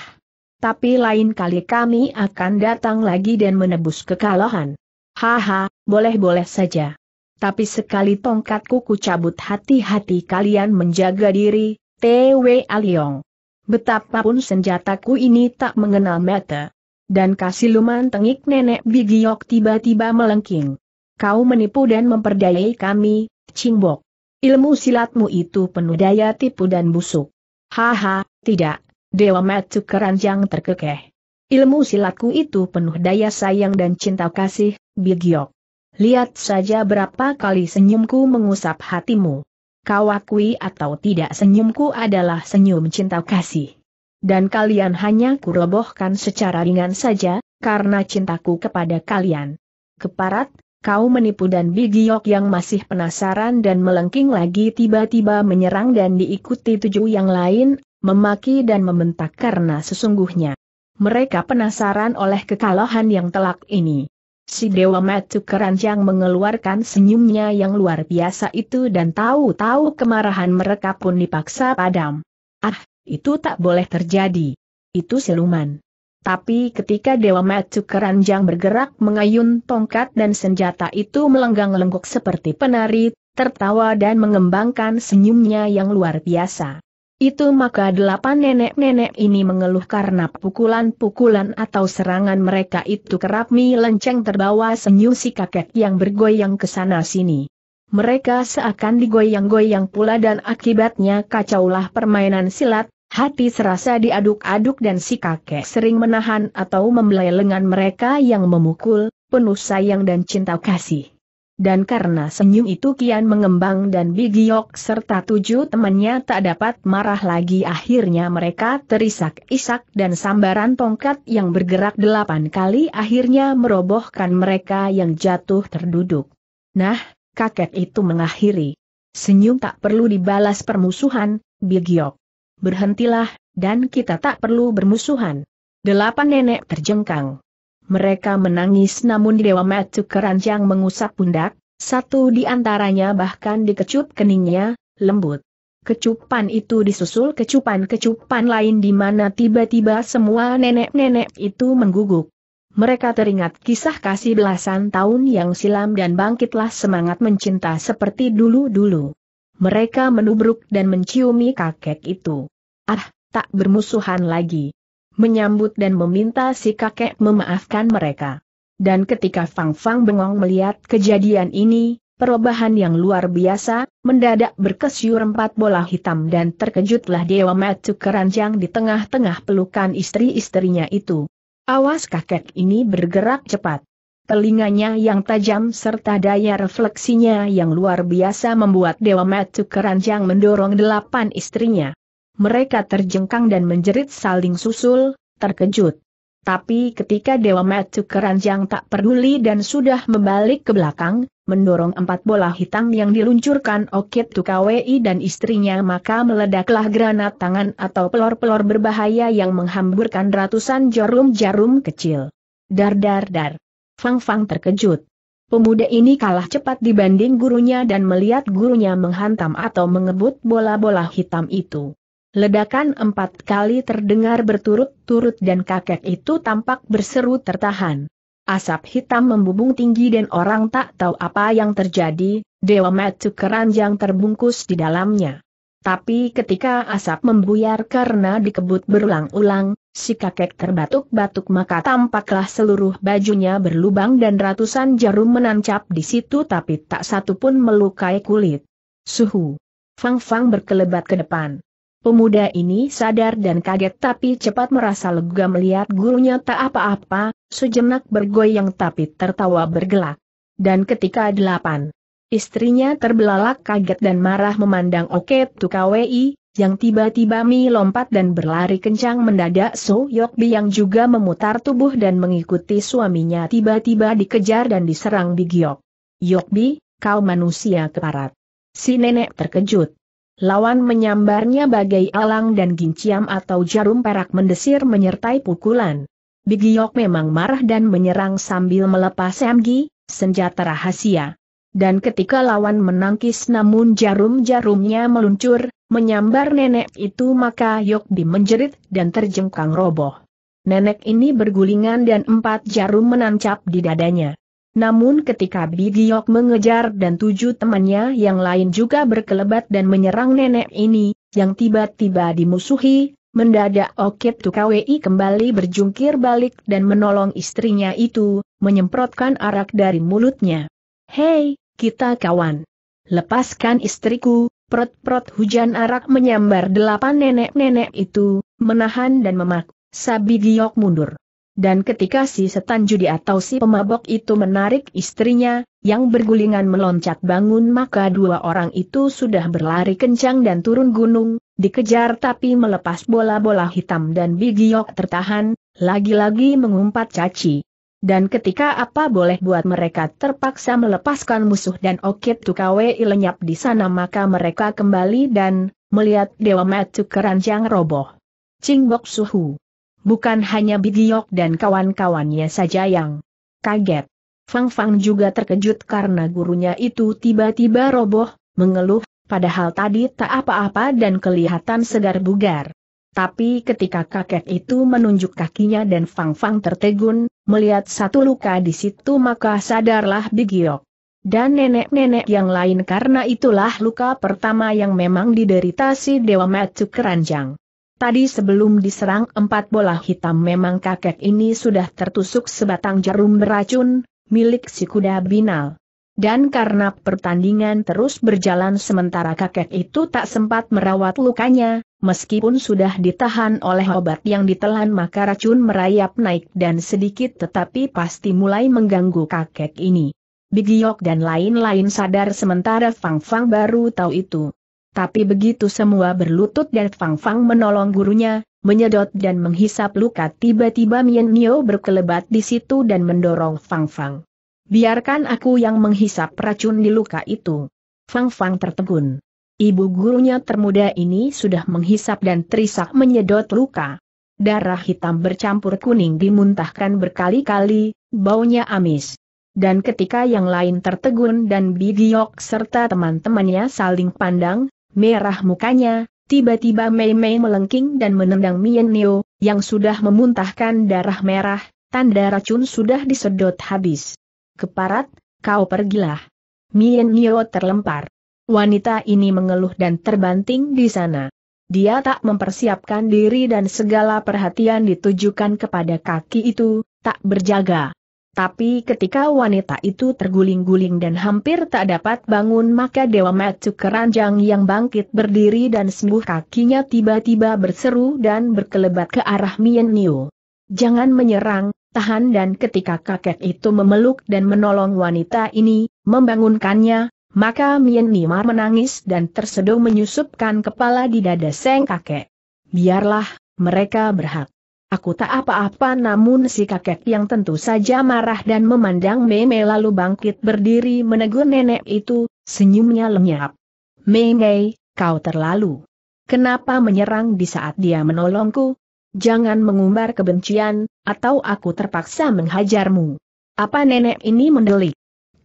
Tapi lain kali kami akan datang lagi dan menebus kekalahan. Haha, boleh-boleh saja. Tapi sekali tongkatku kucabut cabut hati-hati kalian menjaga diri, T.W. Aliong. Betapapun senjataku ini tak mengenal mata. Dan kasih luman tengik nenek Bigiok tiba-tiba melengking. Kau menipu dan memperdayai kami, Cingbok. Ilmu silatmu itu penuh daya tipu dan busuk. Haha, tidak, Dewa Matu keranjang terkekeh. Ilmu silatku itu penuh daya sayang dan cinta kasih, Bigiok. Lihat saja berapa kali senyumku mengusap hatimu kau akui atau tidak senyumku adalah senyum cinta kasih. Dan kalian hanya kurobohkan secara ringan saja, karena cintaku kepada kalian. Keparat, kau menipu dan Bigiok yang masih penasaran dan melengking lagi tiba-tiba menyerang dan diikuti tujuh yang lain, memaki dan membentak karena sesungguhnya. Mereka penasaran oleh kekalahan yang telak ini. Si Dewa Metu keranjang mengeluarkan senyumnya yang luar biasa itu dan tahu-tahu kemarahan mereka pun dipaksa padam. Ah, itu tak boleh terjadi. Itu siluman. Tapi ketika Dewa Metu keranjang bergerak mengayun tongkat dan senjata itu melenggang-lenggok seperti penari, tertawa dan mengembangkan senyumnya yang luar biasa. Itu maka delapan nenek-nenek ini mengeluh karena pukulan-pukulan atau serangan mereka itu kerap mi lenceng terbawa senyum si kakek yang bergoyang ke sana-sini. Mereka seakan digoyang-goyang pula dan akibatnya kacaulah permainan silat, hati serasa diaduk-aduk dan si kakek sering menahan atau membelai lengan mereka yang memukul, penuh sayang dan cinta kasih. Dan karena senyum itu kian mengembang dan Bigiok serta tujuh temannya tak dapat marah lagi akhirnya mereka terisak-isak dan sambaran tongkat yang bergerak delapan kali akhirnya merobohkan mereka yang jatuh terduduk. Nah, kakek itu mengakhiri. Senyum tak perlu dibalas permusuhan, Bigiok. Berhentilah, dan kita tak perlu bermusuhan. Delapan nenek terjengkang. Mereka menangis namun Dewa Matsu keranjang mengusap pundak, satu di antaranya bahkan dikecup keningnya, lembut. Kecupan itu disusul kecupan-kecupan lain di mana tiba-tiba semua nenek-nenek itu mengguguk. Mereka teringat kisah kasih belasan tahun yang silam dan bangkitlah semangat mencinta seperti dulu-dulu. Mereka menubruk dan menciumi kakek itu. Ah, tak bermusuhan lagi menyambut dan meminta si kakek memaafkan mereka. Dan ketika Fang Fang bengong melihat kejadian ini, perubahan yang luar biasa, mendadak berkesyur empat bola hitam dan terkejutlah Dewa Matu keranjang di tengah-tengah pelukan istri-istrinya itu. Awas kakek ini bergerak cepat. Telinganya yang tajam serta daya refleksinya yang luar biasa membuat Dewa Matu keranjang mendorong delapan istrinya mereka terjengkang dan menjerit saling susul, terkejut. Tapi ketika Dewa Metu Keranjang tak peduli dan sudah membalik ke belakang, mendorong empat bola hitam yang diluncurkan Okit Tukawi dan istrinya maka meledaklah granat tangan atau pelor-pelor berbahaya yang menghamburkan ratusan jarum-jarum kecil. Dar-dar-dar. Fang-fang terkejut. Pemuda ini kalah cepat dibanding gurunya dan melihat gurunya menghantam atau mengebut bola-bola hitam itu. Ledakan empat kali terdengar berturut-turut dan kakek itu tampak berseru tertahan. Asap hitam membubung tinggi dan orang tak tahu apa yang terjadi, Dewa Matsu keranjang terbungkus di dalamnya. Tapi ketika asap membuyar karena dikebut berulang-ulang, si kakek terbatuk-batuk maka tampaklah seluruh bajunya berlubang dan ratusan jarum menancap di situ tapi tak satu pun melukai kulit. Suhu. Fang Fang berkelebat ke depan. Pemuda ini sadar dan kaget tapi cepat merasa lega melihat gurunya tak apa-apa, sejenak bergoyang tapi tertawa bergelak. Dan ketika delapan, istrinya terbelalak kaget dan marah memandang Oke Tukawi, yang tiba-tiba Mi lompat dan berlari kencang mendadak So Yokbi yang juga memutar tubuh dan mengikuti suaminya tiba-tiba dikejar dan diserang Bigyok. Yokbi, kau manusia keparat. Si nenek terkejut. Lawan menyambarnya bagai alang dan ginciam atau jarum perak mendesir menyertai pukulan. Bigiok memang marah dan menyerang sambil melepas MG, senjata rahasia. Dan ketika lawan menangkis namun jarum-jarumnya meluncur, menyambar nenek itu maka Yokbi menjerit dan terjengkang roboh. Nenek ini bergulingan dan empat jarum menancap di dadanya. Namun ketika Bigiok mengejar dan tujuh temannya yang lain juga berkelebat dan menyerang nenek ini, yang tiba-tiba dimusuhi, mendadak Okit Tukawei kembali berjungkir balik dan menolong istrinya itu, menyemprotkan arak dari mulutnya. Hei, kita kawan. Lepaskan istriku, prot-prot hujan arak menyambar delapan nenek-nenek itu, menahan dan memak, Sabi mundur. Dan ketika si setan judi atau si pemabok itu menarik istrinya, yang bergulingan meloncat bangun maka dua orang itu sudah berlari kencang dan turun gunung, dikejar tapi melepas bola-bola hitam dan bigiok tertahan, lagi-lagi mengumpat caci. Dan ketika apa boleh buat mereka terpaksa melepaskan musuh dan Okit Tukawe lenyap di sana maka mereka kembali dan melihat Dewa Matu keranjang roboh. Cingbok Suhu Bukan hanya Bigiok dan kawan-kawannya saja yang kaget. Fang Fang juga terkejut karena gurunya itu tiba-tiba roboh, mengeluh, padahal tadi tak apa-apa dan kelihatan segar bugar. Tapi ketika kakek itu menunjuk kakinya dan Fang Fang tertegun, melihat satu luka di situ maka sadarlah Bigiok. Dan nenek-nenek yang lain karena itulah luka pertama yang memang diderita si Dewa Matsu Keranjang. Tadi sebelum diserang empat bola hitam memang kakek ini sudah tertusuk sebatang jarum beracun, milik si kuda binal. Dan karena pertandingan terus berjalan sementara kakek itu tak sempat merawat lukanya, meskipun sudah ditahan oleh obat yang ditelan maka racun merayap naik dan sedikit tetapi pasti mulai mengganggu kakek ini. Bigiok dan lain-lain sadar sementara Fang Fang baru tahu itu. Tapi begitu semua berlutut dan Fang Fang menolong gurunya, menyedot dan menghisap luka tiba-tiba Mian Nio berkelebat di situ dan mendorong Fang Fang. Biarkan aku yang menghisap racun di luka itu. Fang Fang tertegun. Ibu gurunya termuda ini sudah menghisap dan terisak menyedot luka. Darah hitam bercampur kuning dimuntahkan berkali-kali, baunya amis. Dan ketika yang lain tertegun dan Bigiok serta teman-temannya saling pandang, Merah mukanya, tiba-tiba Mei Mei melengking dan menendang Mien Neo, yang sudah memuntahkan darah merah, tanda racun sudah disedot habis. Keparat, kau pergilah. Mien Neo terlempar. Wanita ini mengeluh dan terbanting di sana. Dia tak mempersiapkan diri dan segala perhatian ditujukan kepada kaki itu, tak berjaga. Tapi ketika wanita itu terguling-guling dan hampir tak dapat bangun maka Dewa Matsu keranjang yang bangkit berdiri dan sembuh kakinya tiba-tiba berseru dan berkelebat ke arah Mien Niu. Jangan menyerang, tahan dan ketika kakek itu memeluk dan menolong wanita ini, membangunkannya, maka Mien Nima menangis dan terseduh menyusupkan kepala di dada seng kakek. Biarlah, mereka berhak. Aku tak apa-apa namun si kakek yang tentu saja marah dan memandang Meme lalu bangkit berdiri menegur nenek itu, senyumnya lenyap. Meme, kau terlalu. Kenapa menyerang di saat dia menolongku? Jangan mengumbar kebencian, atau aku terpaksa menghajarmu. Apa nenek ini mendelik?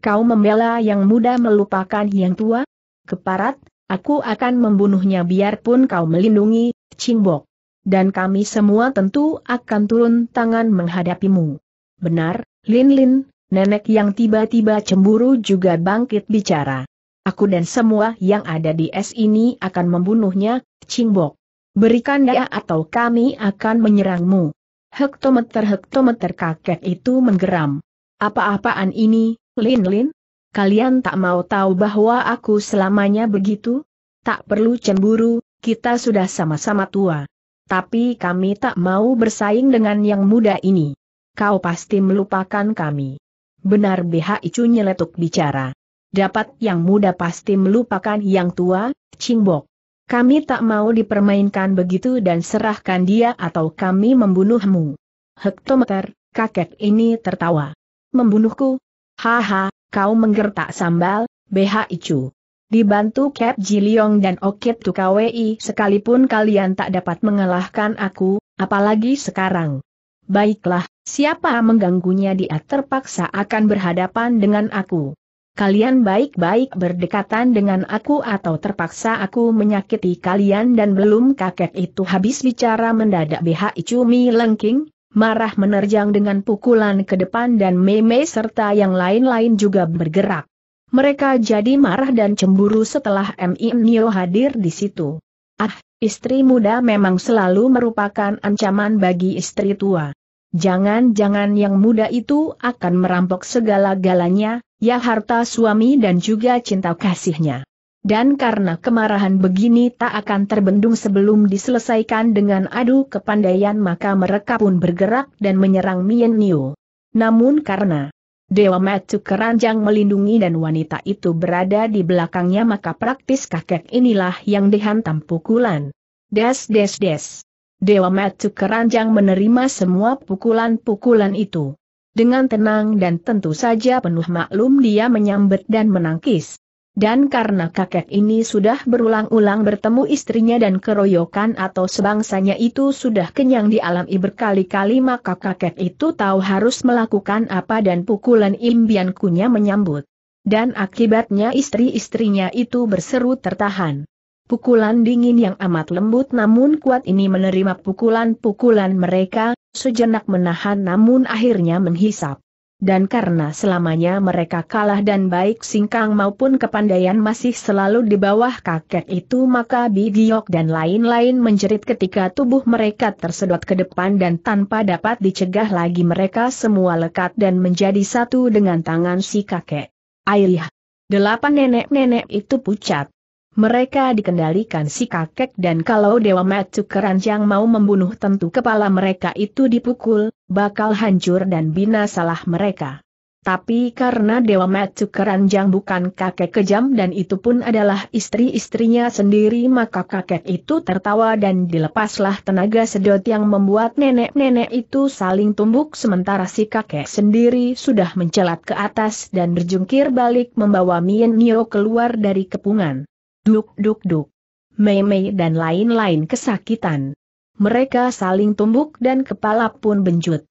Kau membela yang muda melupakan yang tua? Keparat, aku akan membunuhnya biarpun kau melindungi, Cingbok dan kami semua tentu akan turun tangan menghadapimu. Benar, Lin Lin, nenek yang tiba-tiba cemburu juga bangkit bicara. Aku dan semua yang ada di es ini akan membunuhnya, Cingbok. Berikan dia atau kami akan menyerangmu. Hektometer-hektometer kakek itu menggeram. Apa-apaan ini, Lin Lin? Kalian tak mau tahu bahwa aku selamanya begitu? Tak perlu cemburu, kita sudah sama-sama tua tapi kami tak mau bersaing dengan yang muda ini. Kau pasti melupakan kami. Benar BHICU nyeletuk bicara. Dapat yang muda pasti melupakan yang tua, Cingbok. Kami tak mau dipermainkan begitu dan serahkan dia atau kami membunuhmu. Hektometer, kakek ini tertawa. Membunuhku? Haha, kau menggertak sambal, BHICU. Dibantu Cap Jiliong dan Okit Tukawei sekalipun kalian tak dapat mengalahkan aku, apalagi sekarang. Baiklah, siapa mengganggunya dia terpaksa akan berhadapan dengan aku. Kalian baik-baik berdekatan dengan aku atau terpaksa aku menyakiti kalian dan belum kakek itu habis bicara mendadak BH Cumi Lengking, marah menerjang dengan pukulan ke depan dan meme serta yang lain-lain juga bergerak. Mereka jadi marah dan cemburu setelah M.I. Nio hadir di situ. Ah, istri muda memang selalu merupakan ancaman bagi istri tua. Jangan-jangan yang muda itu akan merampok segala-galanya, ya harta suami dan juga cinta kasihnya. Dan karena kemarahan begini tak akan terbendung sebelum diselesaikan dengan adu kepandaian maka mereka pun bergerak dan menyerang Mien Nio. Namun karena Dewa Deomet keranjang melindungi dan wanita itu berada di belakangnya maka praktis kakek inilah yang dihantam pukulan. Des des des. Dewa Deomet keranjang menerima semua pukulan-pukulan itu. Dengan tenang dan tentu saja penuh maklum dia menyambet dan menangkis. Dan karena kakek ini sudah berulang-ulang bertemu istrinya dan keroyokan atau sebangsanya itu sudah kenyang di dialami berkali-kali maka kakek itu tahu harus melakukan apa dan pukulan imbiankunya kunya menyambut. Dan akibatnya istri-istrinya itu berseru tertahan. Pukulan dingin yang amat lembut namun kuat ini menerima pukulan-pukulan mereka, sejenak menahan namun akhirnya menghisap dan karena selamanya mereka kalah dan baik singkang maupun kepandaian masih selalu di bawah kakek itu maka Bidiok dan lain-lain menjerit ketika tubuh mereka tersedot ke depan dan tanpa dapat dicegah lagi mereka semua lekat dan menjadi satu dengan tangan si kakek. Airih. Delapan nenek-nenek itu pucat, mereka dikendalikan si kakek dan kalau Dewa Matuk keranjang mau membunuh tentu kepala mereka itu dipukul, bakal hancur dan binasalah mereka. Tapi karena Dewa Matuk keranjang bukan kakek kejam dan itu pun adalah istri-istrinya sendiri maka kakek itu tertawa dan dilepaslah tenaga sedot yang membuat nenek-nenek itu saling tumbuk sementara si kakek sendiri sudah mencelat ke atas dan berjungkir balik membawa Mien Nio keluar dari kepungan duk-duk-duk, mei-mei dan lain-lain kesakitan. Mereka saling tumbuk dan kepala pun benjut.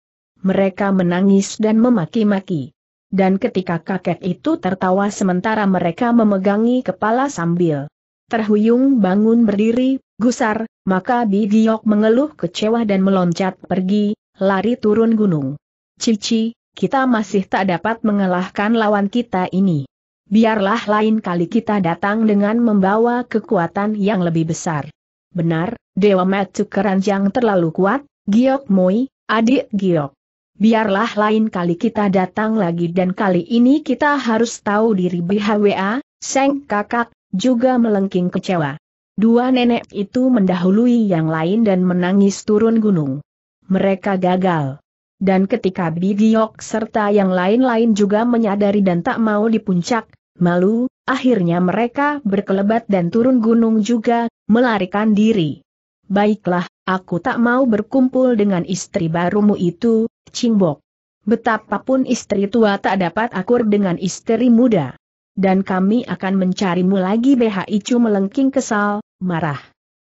Mereka menangis dan memaki-maki. Dan ketika kakek itu tertawa sementara mereka memegangi kepala sambil terhuyung bangun berdiri, gusar, maka Bigiok mengeluh kecewa dan meloncat pergi, lari turun gunung. Cici, kita masih tak dapat mengalahkan lawan kita ini. Biarlah lain kali kita datang dengan membawa kekuatan yang lebih besar. Benar, Dewa Metu Keranjang terlalu kuat, Giok Moi, adik Giok. Biarlah lain kali kita datang lagi dan kali ini kita harus tahu diri BHWA, Seng kakak, juga melengking kecewa. Dua nenek itu mendahului yang lain dan menangis turun gunung. Mereka gagal. Dan ketika Bigiok serta yang lain-lain juga menyadari dan tak mau di puncak, malu, akhirnya mereka berkelebat dan turun gunung juga, melarikan diri. Baiklah, aku tak mau berkumpul dengan istri barumu itu, Cingbok. Betapapun istri tua tak dapat akur dengan istri muda. Dan kami akan mencarimu lagi BH Icu melengking kesal, marah.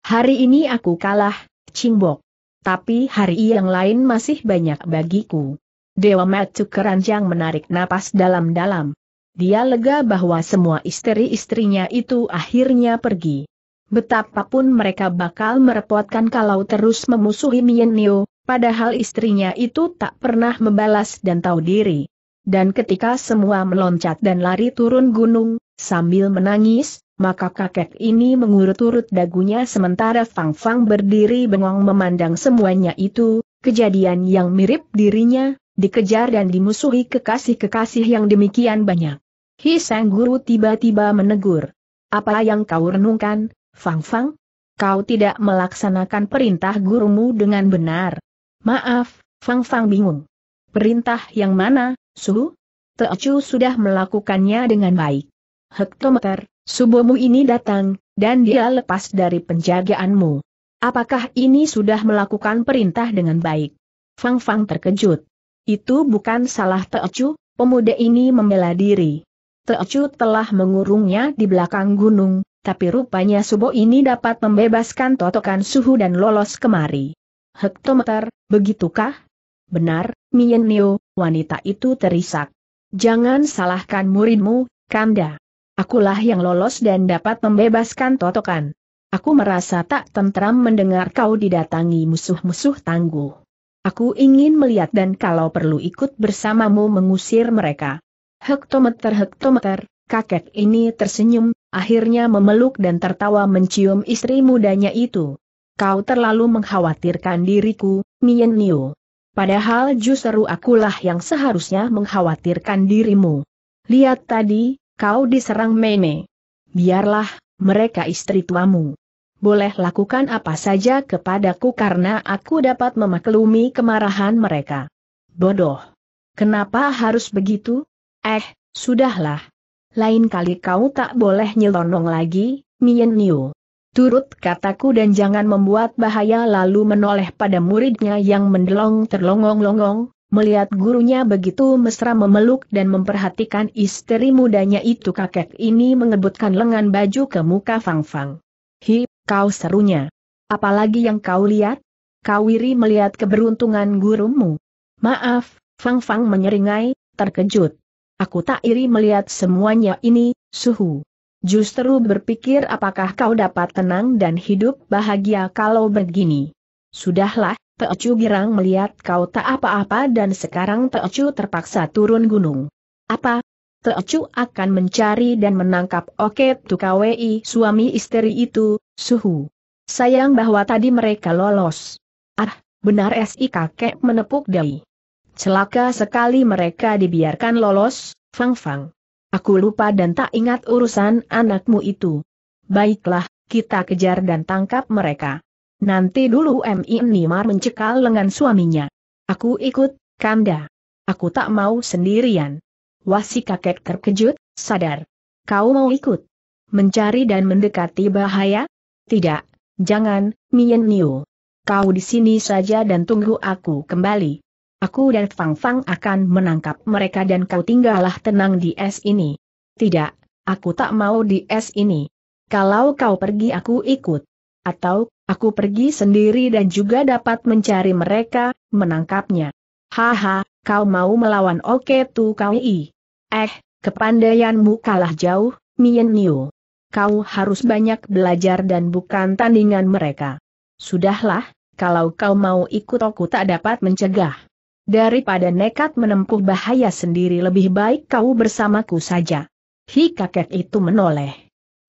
Hari ini aku kalah, Cingbok. Tapi hari yang lain masih banyak bagiku. Dewa Matu keranjang menarik napas dalam-dalam. Dia lega bahwa semua istri-istrinya itu akhirnya pergi. Betapapun mereka bakal merepotkan kalau terus memusuhi Mien Nio, padahal istrinya itu tak pernah membalas dan tahu diri. Dan ketika semua meloncat dan lari turun gunung, sambil menangis, maka kakek ini mengurut-urut dagunya sementara Fang Fang berdiri bengong memandang semuanya itu, kejadian yang mirip dirinya, dikejar dan dimusuhi kekasih-kekasih yang demikian banyak. Hi Guru tiba-tiba menegur. Apa yang kau renungkan, Fang Fang? Kau tidak melaksanakan perintah gurumu dengan benar. Maaf, Fang Fang bingung. Perintah yang mana, Suhu? Teocu sudah melakukannya dengan baik. Hektometer, subuhmu ini datang, dan dia lepas dari penjagaanmu. Apakah ini sudah melakukan perintah dengan baik? Fang Fang terkejut. Itu bukan salah Teocu, pemuda ini membela diri. Teocu telah mengurungnya di belakang gunung, tapi rupanya Subo ini dapat membebaskan totokan suhu dan lolos kemari. Hektometer, begitukah? Benar, Mien Nio, wanita itu terisak. Jangan salahkan muridmu, Kanda. Akulah yang lolos dan dapat membebaskan totokan. Aku merasa tak tentram mendengar kau didatangi musuh-musuh tangguh. Aku ingin melihat dan kalau perlu ikut bersamamu mengusir mereka. Hektometer-hektometer, kakek ini tersenyum, akhirnya memeluk dan tertawa mencium istri mudanya itu. Kau terlalu mengkhawatirkan diriku, Mien Niu. Padahal justru akulah yang seharusnya mengkhawatirkan dirimu. Lihat tadi, kau diserang Meme. Biarlah, mereka istri tuamu boleh lakukan apa saja kepadaku karena aku dapat memaklumi kemarahan mereka. Bodoh. Kenapa harus begitu? Eh, sudahlah. Lain kali kau tak boleh nyelonong lagi, Mien Niu. Turut kataku dan jangan membuat bahaya lalu menoleh pada muridnya yang mendelong terlongong-longong, melihat gurunya begitu mesra memeluk dan memperhatikan istri mudanya itu kakek ini mengebutkan lengan baju ke muka Fang Fang. Hi, kau serunya. Apalagi yang kau lihat? Kau iri melihat keberuntungan gurumu. Maaf, Fang Fang menyeringai, terkejut. Aku tak iri melihat semuanya ini, suhu. Justru berpikir apakah kau dapat tenang dan hidup bahagia kalau begini. Sudahlah, Teocu girang melihat kau tak apa-apa dan sekarang Teocu terpaksa turun gunung. Apa, Teocu akan mencari dan menangkap Oke Tukawi suami istri itu, suhu. Sayang bahwa tadi mereka lolos. Ah, benar si kakek menepuk dahi. Celaka sekali mereka dibiarkan lolos, Fang Fang. Aku lupa dan tak ingat urusan anakmu itu. Baiklah, kita kejar dan tangkap mereka. Nanti dulu M.I. Nimar mencekal lengan suaminya. Aku ikut, Kanda. Aku tak mau sendirian. Wasi kakek terkejut, sadar. Kau mau ikut? Mencari dan mendekati bahaya? Tidak, jangan, Mien Niu. Kau di sini saja dan tunggu aku kembali. Aku dan Fang Fang akan menangkap mereka dan kau tinggallah tenang di es ini. Tidak, aku tak mau di es ini. Kalau kau pergi aku ikut. Atau, aku pergi sendiri dan juga dapat mencari mereka, menangkapnya. Haha, kau mau melawan Oke Tu i. Eh, kepandaianmu kalah jauh, Mien Niu. Kau harus banyak belajar dan bukan tandingan mereka. Sudahlah, kalau kau mau ikut aku tak dapat mencegah. Daripada nekat menempuh bahaya sendiri lebih baik kau bersamaku saja. Hi kakek itu menoleh.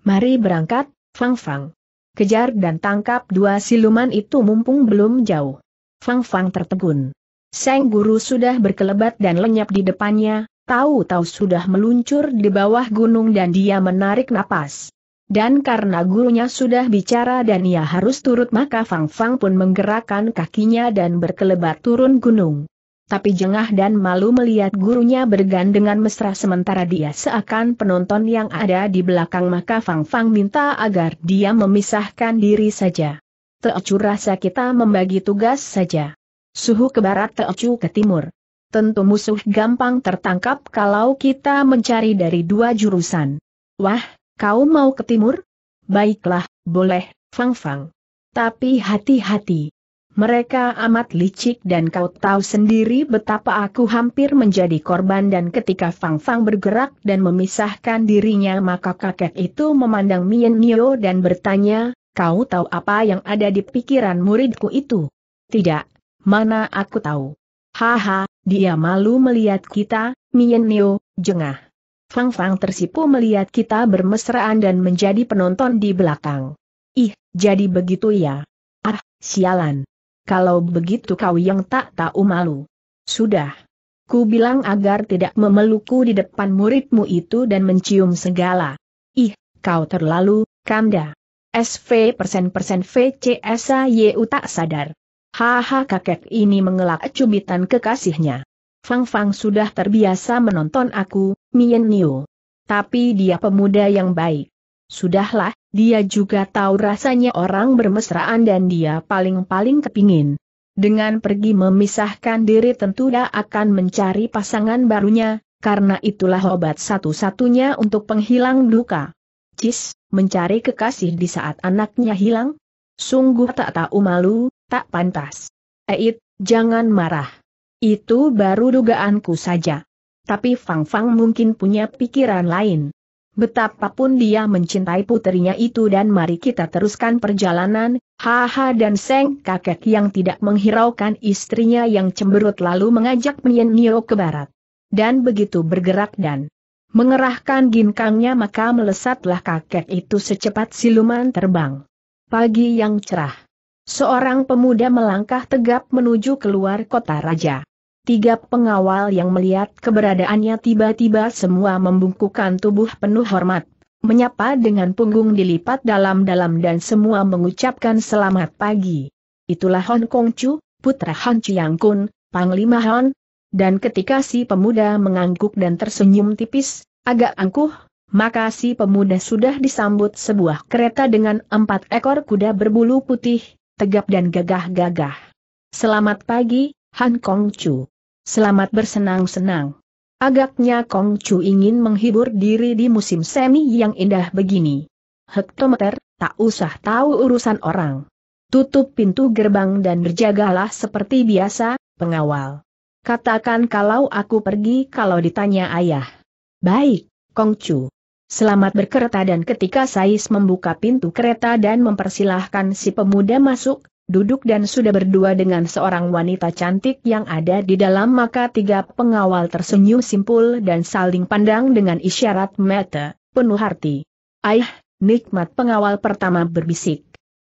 Mari berangkat, Fang Fang. Kejar dan tangkap dua siluman itu mumpung belum jauh. Fang Fang tertegun. Seng Guru sudah berkelebat dan lenyap di depannya, tahu-tahu sudah meluncur di bawah gunung dan dia menarik napas. Dan karena gurunya sudah bicara dan ia harus turut maka Fang Fang pun menggerakkan kakinya dan berkelebat turun gunung. Tapi jengah dan malu melihat gurunya bergandengan mesra sementara dia seakan penonton yang ada di belakang maka Fang Fang minta agar dia memisahkan diri saja. Teocu rasa kita membagi tugas saja suhu ke barat teocu ke timur. Tentu musuh gampang tertangkap kalau kita mencari dari dua jurusan. Wah, kau mau ke timur? Baiklah, boleh, Fang Fang. Tapi hati-hati. Mereka amat licik dan kau tahu sendiri betapa aku hampir menjadi korban dan ketika Fang Fang bergerak dan memisahkan dirinya maka kakek itu memandang Mian Nio dan bertanya, kau tahu apa yang ada di pikiran muridku itu? Tidak, Mana aku tahu. Haha, dia malu melihat kita, Mien Nio, jengah. Fang Fang tersipu melihat kita bermesraan dan menjadi penonton di belakang. Ih, jadi begitu ya. Ah, sialan. Kalau begitu kau yang tak tahu malu. Sudah. Ku bilang agar tidak memelukku di depan muridmu itu dan mencium segala. Ih, kau terlalu, Kanda. SV persen persen VCSAYU tak sadar. Haha kakek ini mengelak cubitan kekasihnya. Fang Fang sudah terbiasa menonton aku, Mien Niu. Tapi dia pemuda yang baik. Sudahlah, dia juga tahu rasanya orang bermesraan dan dia paling-paling kepingin. Dengan pergi memisahkan diri tentu dia akan mencari pasangan barunya, karena itulah obat satu-satunya untuk penghilang duka. Cis, mencari kekasih di saat anaknya hilang, Sungguh tak tahu malu, tak pantas. Eit, jangan marah. Itu baru dugaanku saja. Tapi Fang Fang mungkin punya pikiran lain. Betapapun dia mencintai putrinya itu dan mari kita teruskan perjalanan, haha dan Seng kakek yang tidak menghiraukan istrinya yang cemberut lalu mengajak Mian Nio ke barat. Dan begitu bergerak dan mengerahkan ginkangnya maka melesatlah kakek itu secepat siluman terbang. Pagi yang cerah. Seorang pemuda melangkah tegap menuju keluar kota raja. Tiga pengawal yang melihat keberadaannya tiba-tiba semua membungkukan tubuh penuh hormat, menyapa dengan punggung dilipat dalam-dalam dan semua mengucapkan selamat pagi. Itulah Hon Kong Chu, putra Han Chiang Kun, Panglima Hon. Dan ketika si pemuda mengangguk dan tersenyum tipis, agak angkuh, maka si pemuda sudah disambut sebuah kereta dengan empat ekor kuda berbulu putih, tegap dan gagah-gagah. Selamat pagi, Han Kong Chu. Selamat bersenang-senang. Agaknya Kong Chu ingin menghibur diri di musim semi yang indah begini. Hektometer, tak usah tahu urusan orang. Tutup pintu gerbang dan berjagalah seperti biasa, pengawal. Katakan kalau aku pergi kalau ditanya ayah. Baik, Kong Chu. Selamat berkereta dan ketika Sais membuka pintu kereta dan mempersilahkan si pemuda masuk, duduk dan sudah berdua dengan seorang wanita cantik yang ada di dalam maka tiga pengawal tersenyum simpul dan saling pandang dengan isyarat mata, penuh arti. Aih, nikmat pengawal pertama berbisik.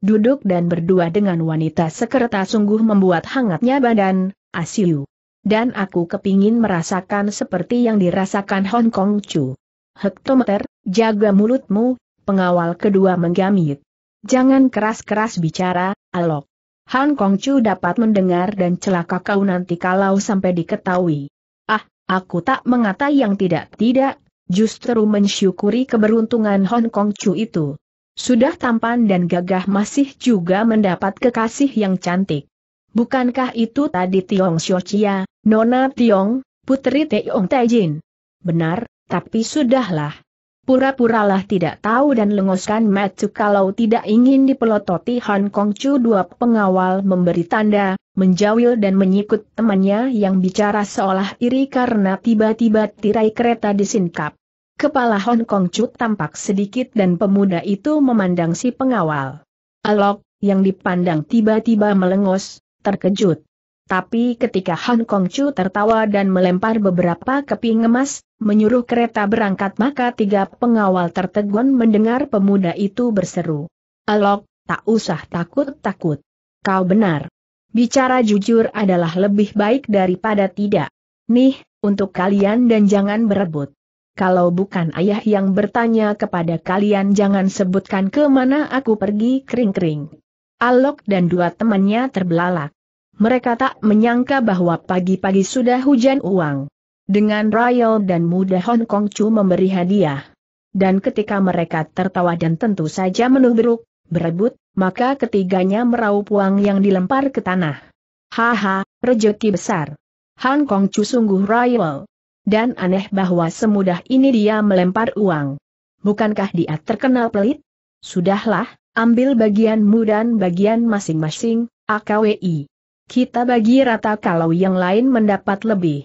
Duduk dan berdua dengan wanita sekereta sungguh membuat hangatnya badan, asiu. Dan aku kepingin merasakan seperti yang dirasakan Hong Kong Chu. Hektometer, jaga mulutmu, pengawal kedua menggamit. Jangan keras-keras bicara, Alok. Han Chu dapat mendengar dan celaka kau nanti kalau sampai diketahui. Ah, aku tak mengata yang tidak-tidak, justru mensyukuri keberuntungan Hong Chu itu. Sudah tampan dan gagah masih juga mendapat kekasih yang cantik. Bukankah itu tadi Tiong Xiochia, Nona Tiong, Putri Tiong Taijin? Benar, tapi sudahlah. Pura-puralah tidak tahu dan lengoskan Matsu kalau tidak ingin dipelototi Hong Kong Chu dua pengawal memberi tanda, menjawil dan menyikut temannya yang bicara seolah iri karena tiba-tiba tirai kereta disingkap. Kepala Hong Kong Chu tampak sedikit dan pemuda itu memandang si pengawal. Alok, yang dipandang tiba-tiba melengos, terkejut. Tapi ketika Han Kong Chu tertawa dan melempar beberapa keping emas, menyuruh kereta berangkat maka tiga pengawal tertegun mendengar pemuda itu berseru. Alok, tak usah takut-takut. Kau benar. Bicara jujur adalah lebih baik daripada tidak. Nih, untuk kalian dan jangan berebut. Kalau bukan ayah yang bertanya kepada kalian jangan sebutkan kemana aku pergi kering-kering. Alok dan dua temannya terbelalak. Mereka tak menyangka bahwa pagi-pagi sudah hujan uang. Dengan Royal dan muda Hong Kong Chu memberi hadiah. Dan ketika mereka tertawa dan tentu saja menubruk, berebut, maka ketiganya meraup uang yang dilempar ke tanah. Haha, rejeki besar. Hong Kong Chu sungguh Royal. Dan aneh bahwa semudah ini dia melempar uang. Bukankah dia terkenal pelit? Sudahlah, ambil bagianmu dan bagian masing-masing, AKWI. Kita bagi rata kalau yang lain mendapat lebih.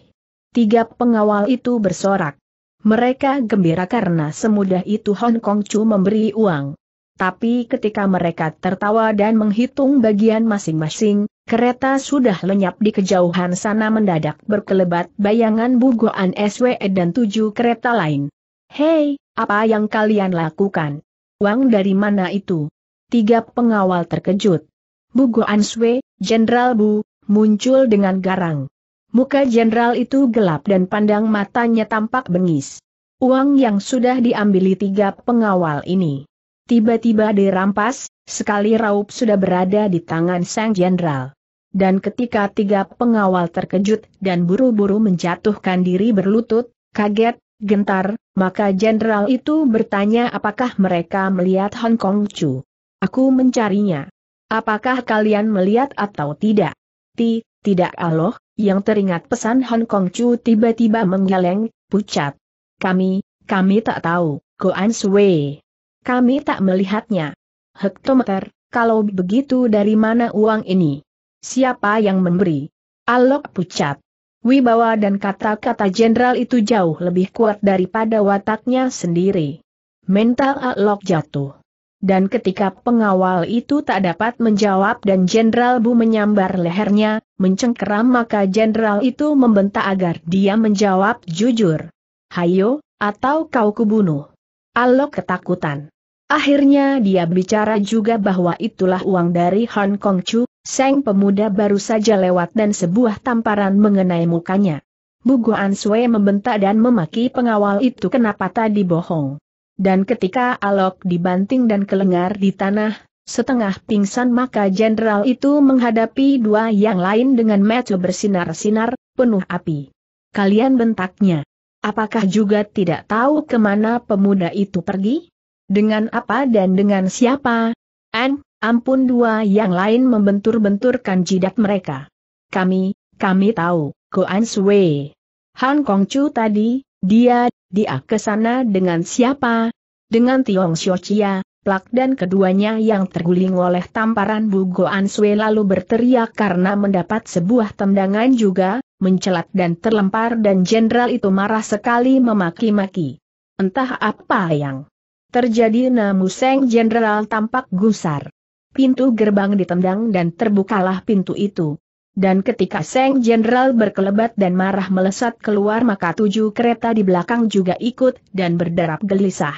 Tiga pengawal itu bersorak. Mereka gembira karena semudah itu Hong Kong Chu memberi uang. Tapi ketika mereka tertawa dan menghitung bagian masing-masing, kereta sudah lenyap di kejauhan sana mendadak berkelebat bayangan bugoan SWE dan tujuh kereta lain. Hei, apa yang kalian lakukan? Uang dari mana itu? Tiga pengawal terkejut. Bu Goan Sui, Jenderal Bu, muncul dengan garang. Muka jenderal itu gelap dan pandang matanya tampak bengis. Uang yang sudah diambil tiga pengawal ini. Tiba-tiba dirampas, sekali raup sudah berada di tangan sang jenderal. Dan ketika tiga pengawal terkejut dan buru-buru menjatuhkan diri berlutut, kaget, gentar, maka jenderal itu bertanya apakah mereka melihat Hong Kong Chu. Aku mencarinya. Apakah kalian melihat atau tidak? Ti, tidak Allah, yang teringat pesan Hong Kong Chu tiba-tiba menggeleng, pucat. Kami, kami tak tahu, Goan Sui. Kami tak melihatnya. Hektometer, kalau begitu dari mana uang ini? Siapa yang memberi? Alok pucat. Wibawa dan kata-kata jenderal itu jauh lebih kuat daripada wataknya sendiri. Mental Alok jatuh. Dan ketika pengawal itu tak dapat menjawab dan Jenderal Bu menyambar lehernya, mencengkeram maka Jenderal itu membentak agar dia menjawab jujur. Hayo, atau kau kubunuh. Alok ketakutan. Akhirnya dia bicara juga bahwa itulah uang dari Hong Kong Chu, Seng pemuda baru saja lewat dan sebuah tamparan mengenai mukanya. Guan Sui membentak dan memaki pengawal itu kenapa tadi bohong dan ketika Alok dibanting dan kelengar di tanah, setengah pingsan maka jenderal itu menghadapi dua yang lain dengan mata bersinar-sinar, penuh api. Kalian bentaknya. Apakah juga tidak tahu kemana pemuda itu pergi? Dengan apa dan dengan siapa? An, ampun dua yang lain membentur-benturkan jidat mereka. Kami, kami tahu, Goan Sui. Han Chu tadi, dia, dia ke sana dengan siapa? Dengan Tiong Xiochia, plak dan keduanya yang terguling oleh tamparan Bugo Sui lalu berteriak karena mendapat sebuah tendangan juga, mencelat dan terlempar dan jenderal itu marah sekali memaki-maki. Entah apa yang terjadi namun Seng Jenderal tampak gusar. Pintu gerbang ditendang dan terbukalah pintu itu. Dan ketika Seng Jenderal berkelebat dan marah melesat keluar maka tujuh kereta di belakang juga ikut dan berderap gelisah.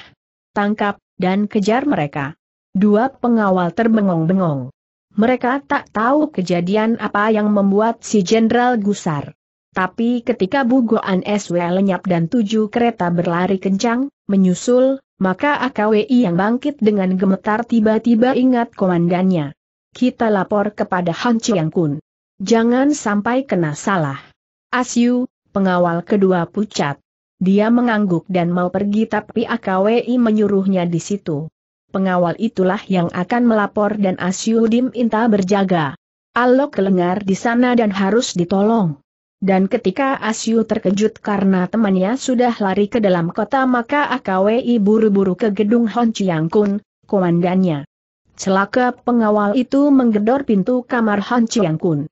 Tangkap, dan kejar mereka. Dua pengawal terbengong-bengong. Mereka tak tahu kejadian apa yang membuat si Jenderal gusar. Tapi ketika Bugoan SW lenyap dan tujuh kereta berlari kencang, menyusul, maka AKWI yang bangkit dengan gemetar tiba-tiba ingat komandannya. Kita lapor kepada Han Chiang Kun. Jangan sampai kena salah. Asyu, pengawal kedua pucat. Dia mengangguk dan mau pergi tapi AKWI menyuruhnya di situ. Pengawal itulah yang akan melapor dan Asyu diminta berjaga. Alok kelengar di sana dan harus ditolong. Dan ketika Asyu terkejut karena temannya sudah lari ke dalam kota maka AKWI buru-buru ke gedung Hon Chiang Kun, komandannya. Celaka pengawal itu menggedor pintu kamar Hon Chiang Kun.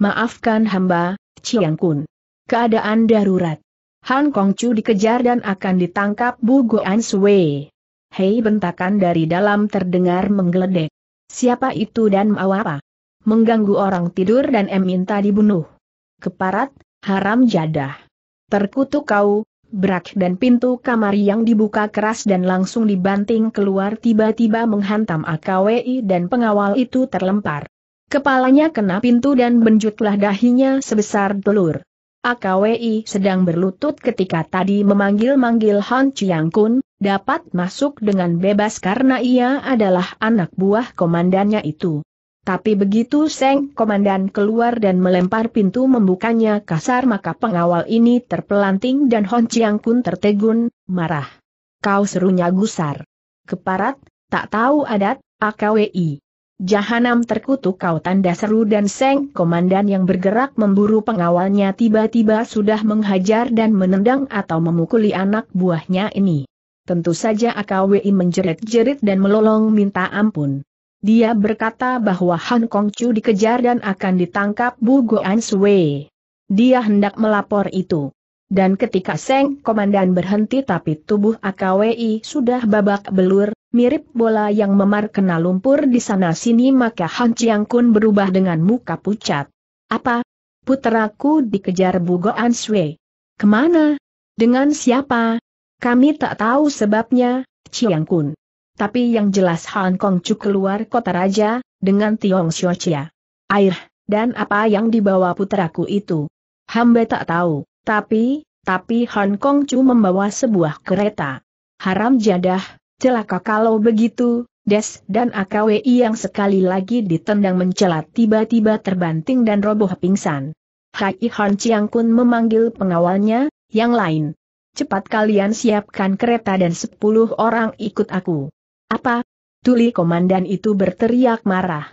Maafkan hamba, Chiang Kun. Keadaan darurat. Han Kong Chu dikejar dan akan ditangkap Bu Goan Sui. Hei bentakan dari dalam terdengar menggeledek. Siapa itu dan mau apa? Mengganggu orang tidur dan em minta dibunuh. Keparat, haram jadah. Terkutuk kau, brak dan pintu kamar yang dibuka keras dan langsung dibanting keluar tiba-tiba menghantam AKWI dan pengawal itu terlempar. Kepalanya kena pintu dan benjutlah dahinya sebesar telur. AKWI sedang berlutut ketika tadi memanggil-manggil Han Chiang Kun, dapat masuk dengan bebas karena ia adalah anak buah komandannya itu. Tapi begitu Seng Komandan keluar dan melempar pintu membukanya kasar maka pengawal ini terpelanting dan Hon Chiang Kun tertegun, marah. Kau serunya gusar. Keparat, tak tahu adat, AKWI. Jahanam terkutuk kau tanda seru dan Seng Komandan yang bergerak memburu pengawalnya tiba-tiba sudah menghajar dan menendang atau memukuli anak buahnya ini. Tentu saja AKWI menjerit-jerit dan melolong minta ampun. Dia berkata bahwa Han Chu dikejar dan akan ditangkap Bu Goan Sui. Dia hendak melapor itu. Dan ketika Seng Komandan berhenti tapi tubuh AKWI sudah babak belur, Mirip bola yang memar kena lumpur di sana-sini maka Han Chiang Kun berubah dengan muka pucat. Apa? Puteraku dikejar Bugoan Sui. Kemana? Dengan siapa? Kami tak tahu sebabnya, Chiang Kun. Tapi yang jelas Han Kong Chu keluar kota raja, dengan Tiong Xiu Chia. Air, dan apa yang dibawa puteraku itu? Hamba tak tahu, tapi, tapi Han Kong Chu membawa sebuah kereta. Haram jadah, Celaka kalau begitu, Des dan AKWI yang sekali lagi ditendang mencelat tiba-tiba terbanting dan roboh pingsan. Hai Han Chiang Kun memanggil pengawalnya, yang lain. Cepat kalian siapkan kereta dan sepuluh orang ikut aku. Apa? Tuli komandan itu berteriak marah.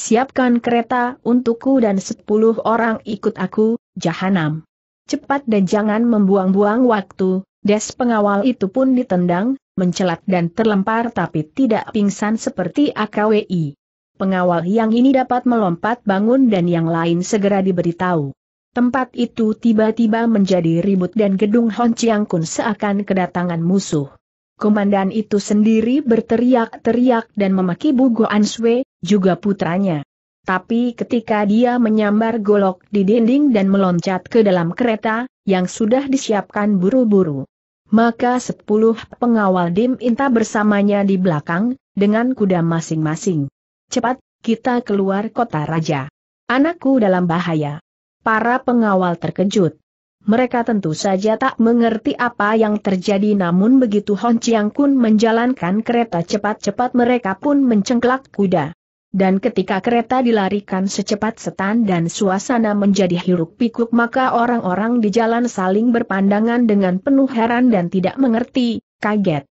Siapkan kereta untukku dan sepuluh orang ikut aku, jahanam. Cepat dan jangan membuang-buang waktu, des pengawal itu pun ditendang, mencelat dan terlempar tapi tidak pingsan seperti AKWI. Pengawal yang ini dapat melompat bangun dan yang lain segera diberitahu. Tempat itu tiba-tiba menjadi ribut dan gedung Hon Chiang Kun seakan kedatangan musuh. Komandan itu sendiri berteriak-teriak dan memaki Bugo Sui, juga putranya. Tapi ketika dia menyambar golok di dinding dan meloncat ke dalam kereta, yang sudah disiapkan buru-buru, maka sepuluh pengawal Dim Inta bersamanya di belakang, dengan kuda masing-masing. Cepat, kita keluar kota raja. Anakku dalam bahaya. Para pengawal terkejut. Mereka tentu saja tak mengerti apa yang terjadi namun begitu Hon Chiang Kun menjalankan kereta cepat-cepat mereka pun mencengklak kuda. Dan ketika kereta dilarikan secepat setan dan suasana menjadi hiruk pikuk maka orang-orang di jalan saling berpandangan dengan penuh heran dan tidak mengerti, kaget.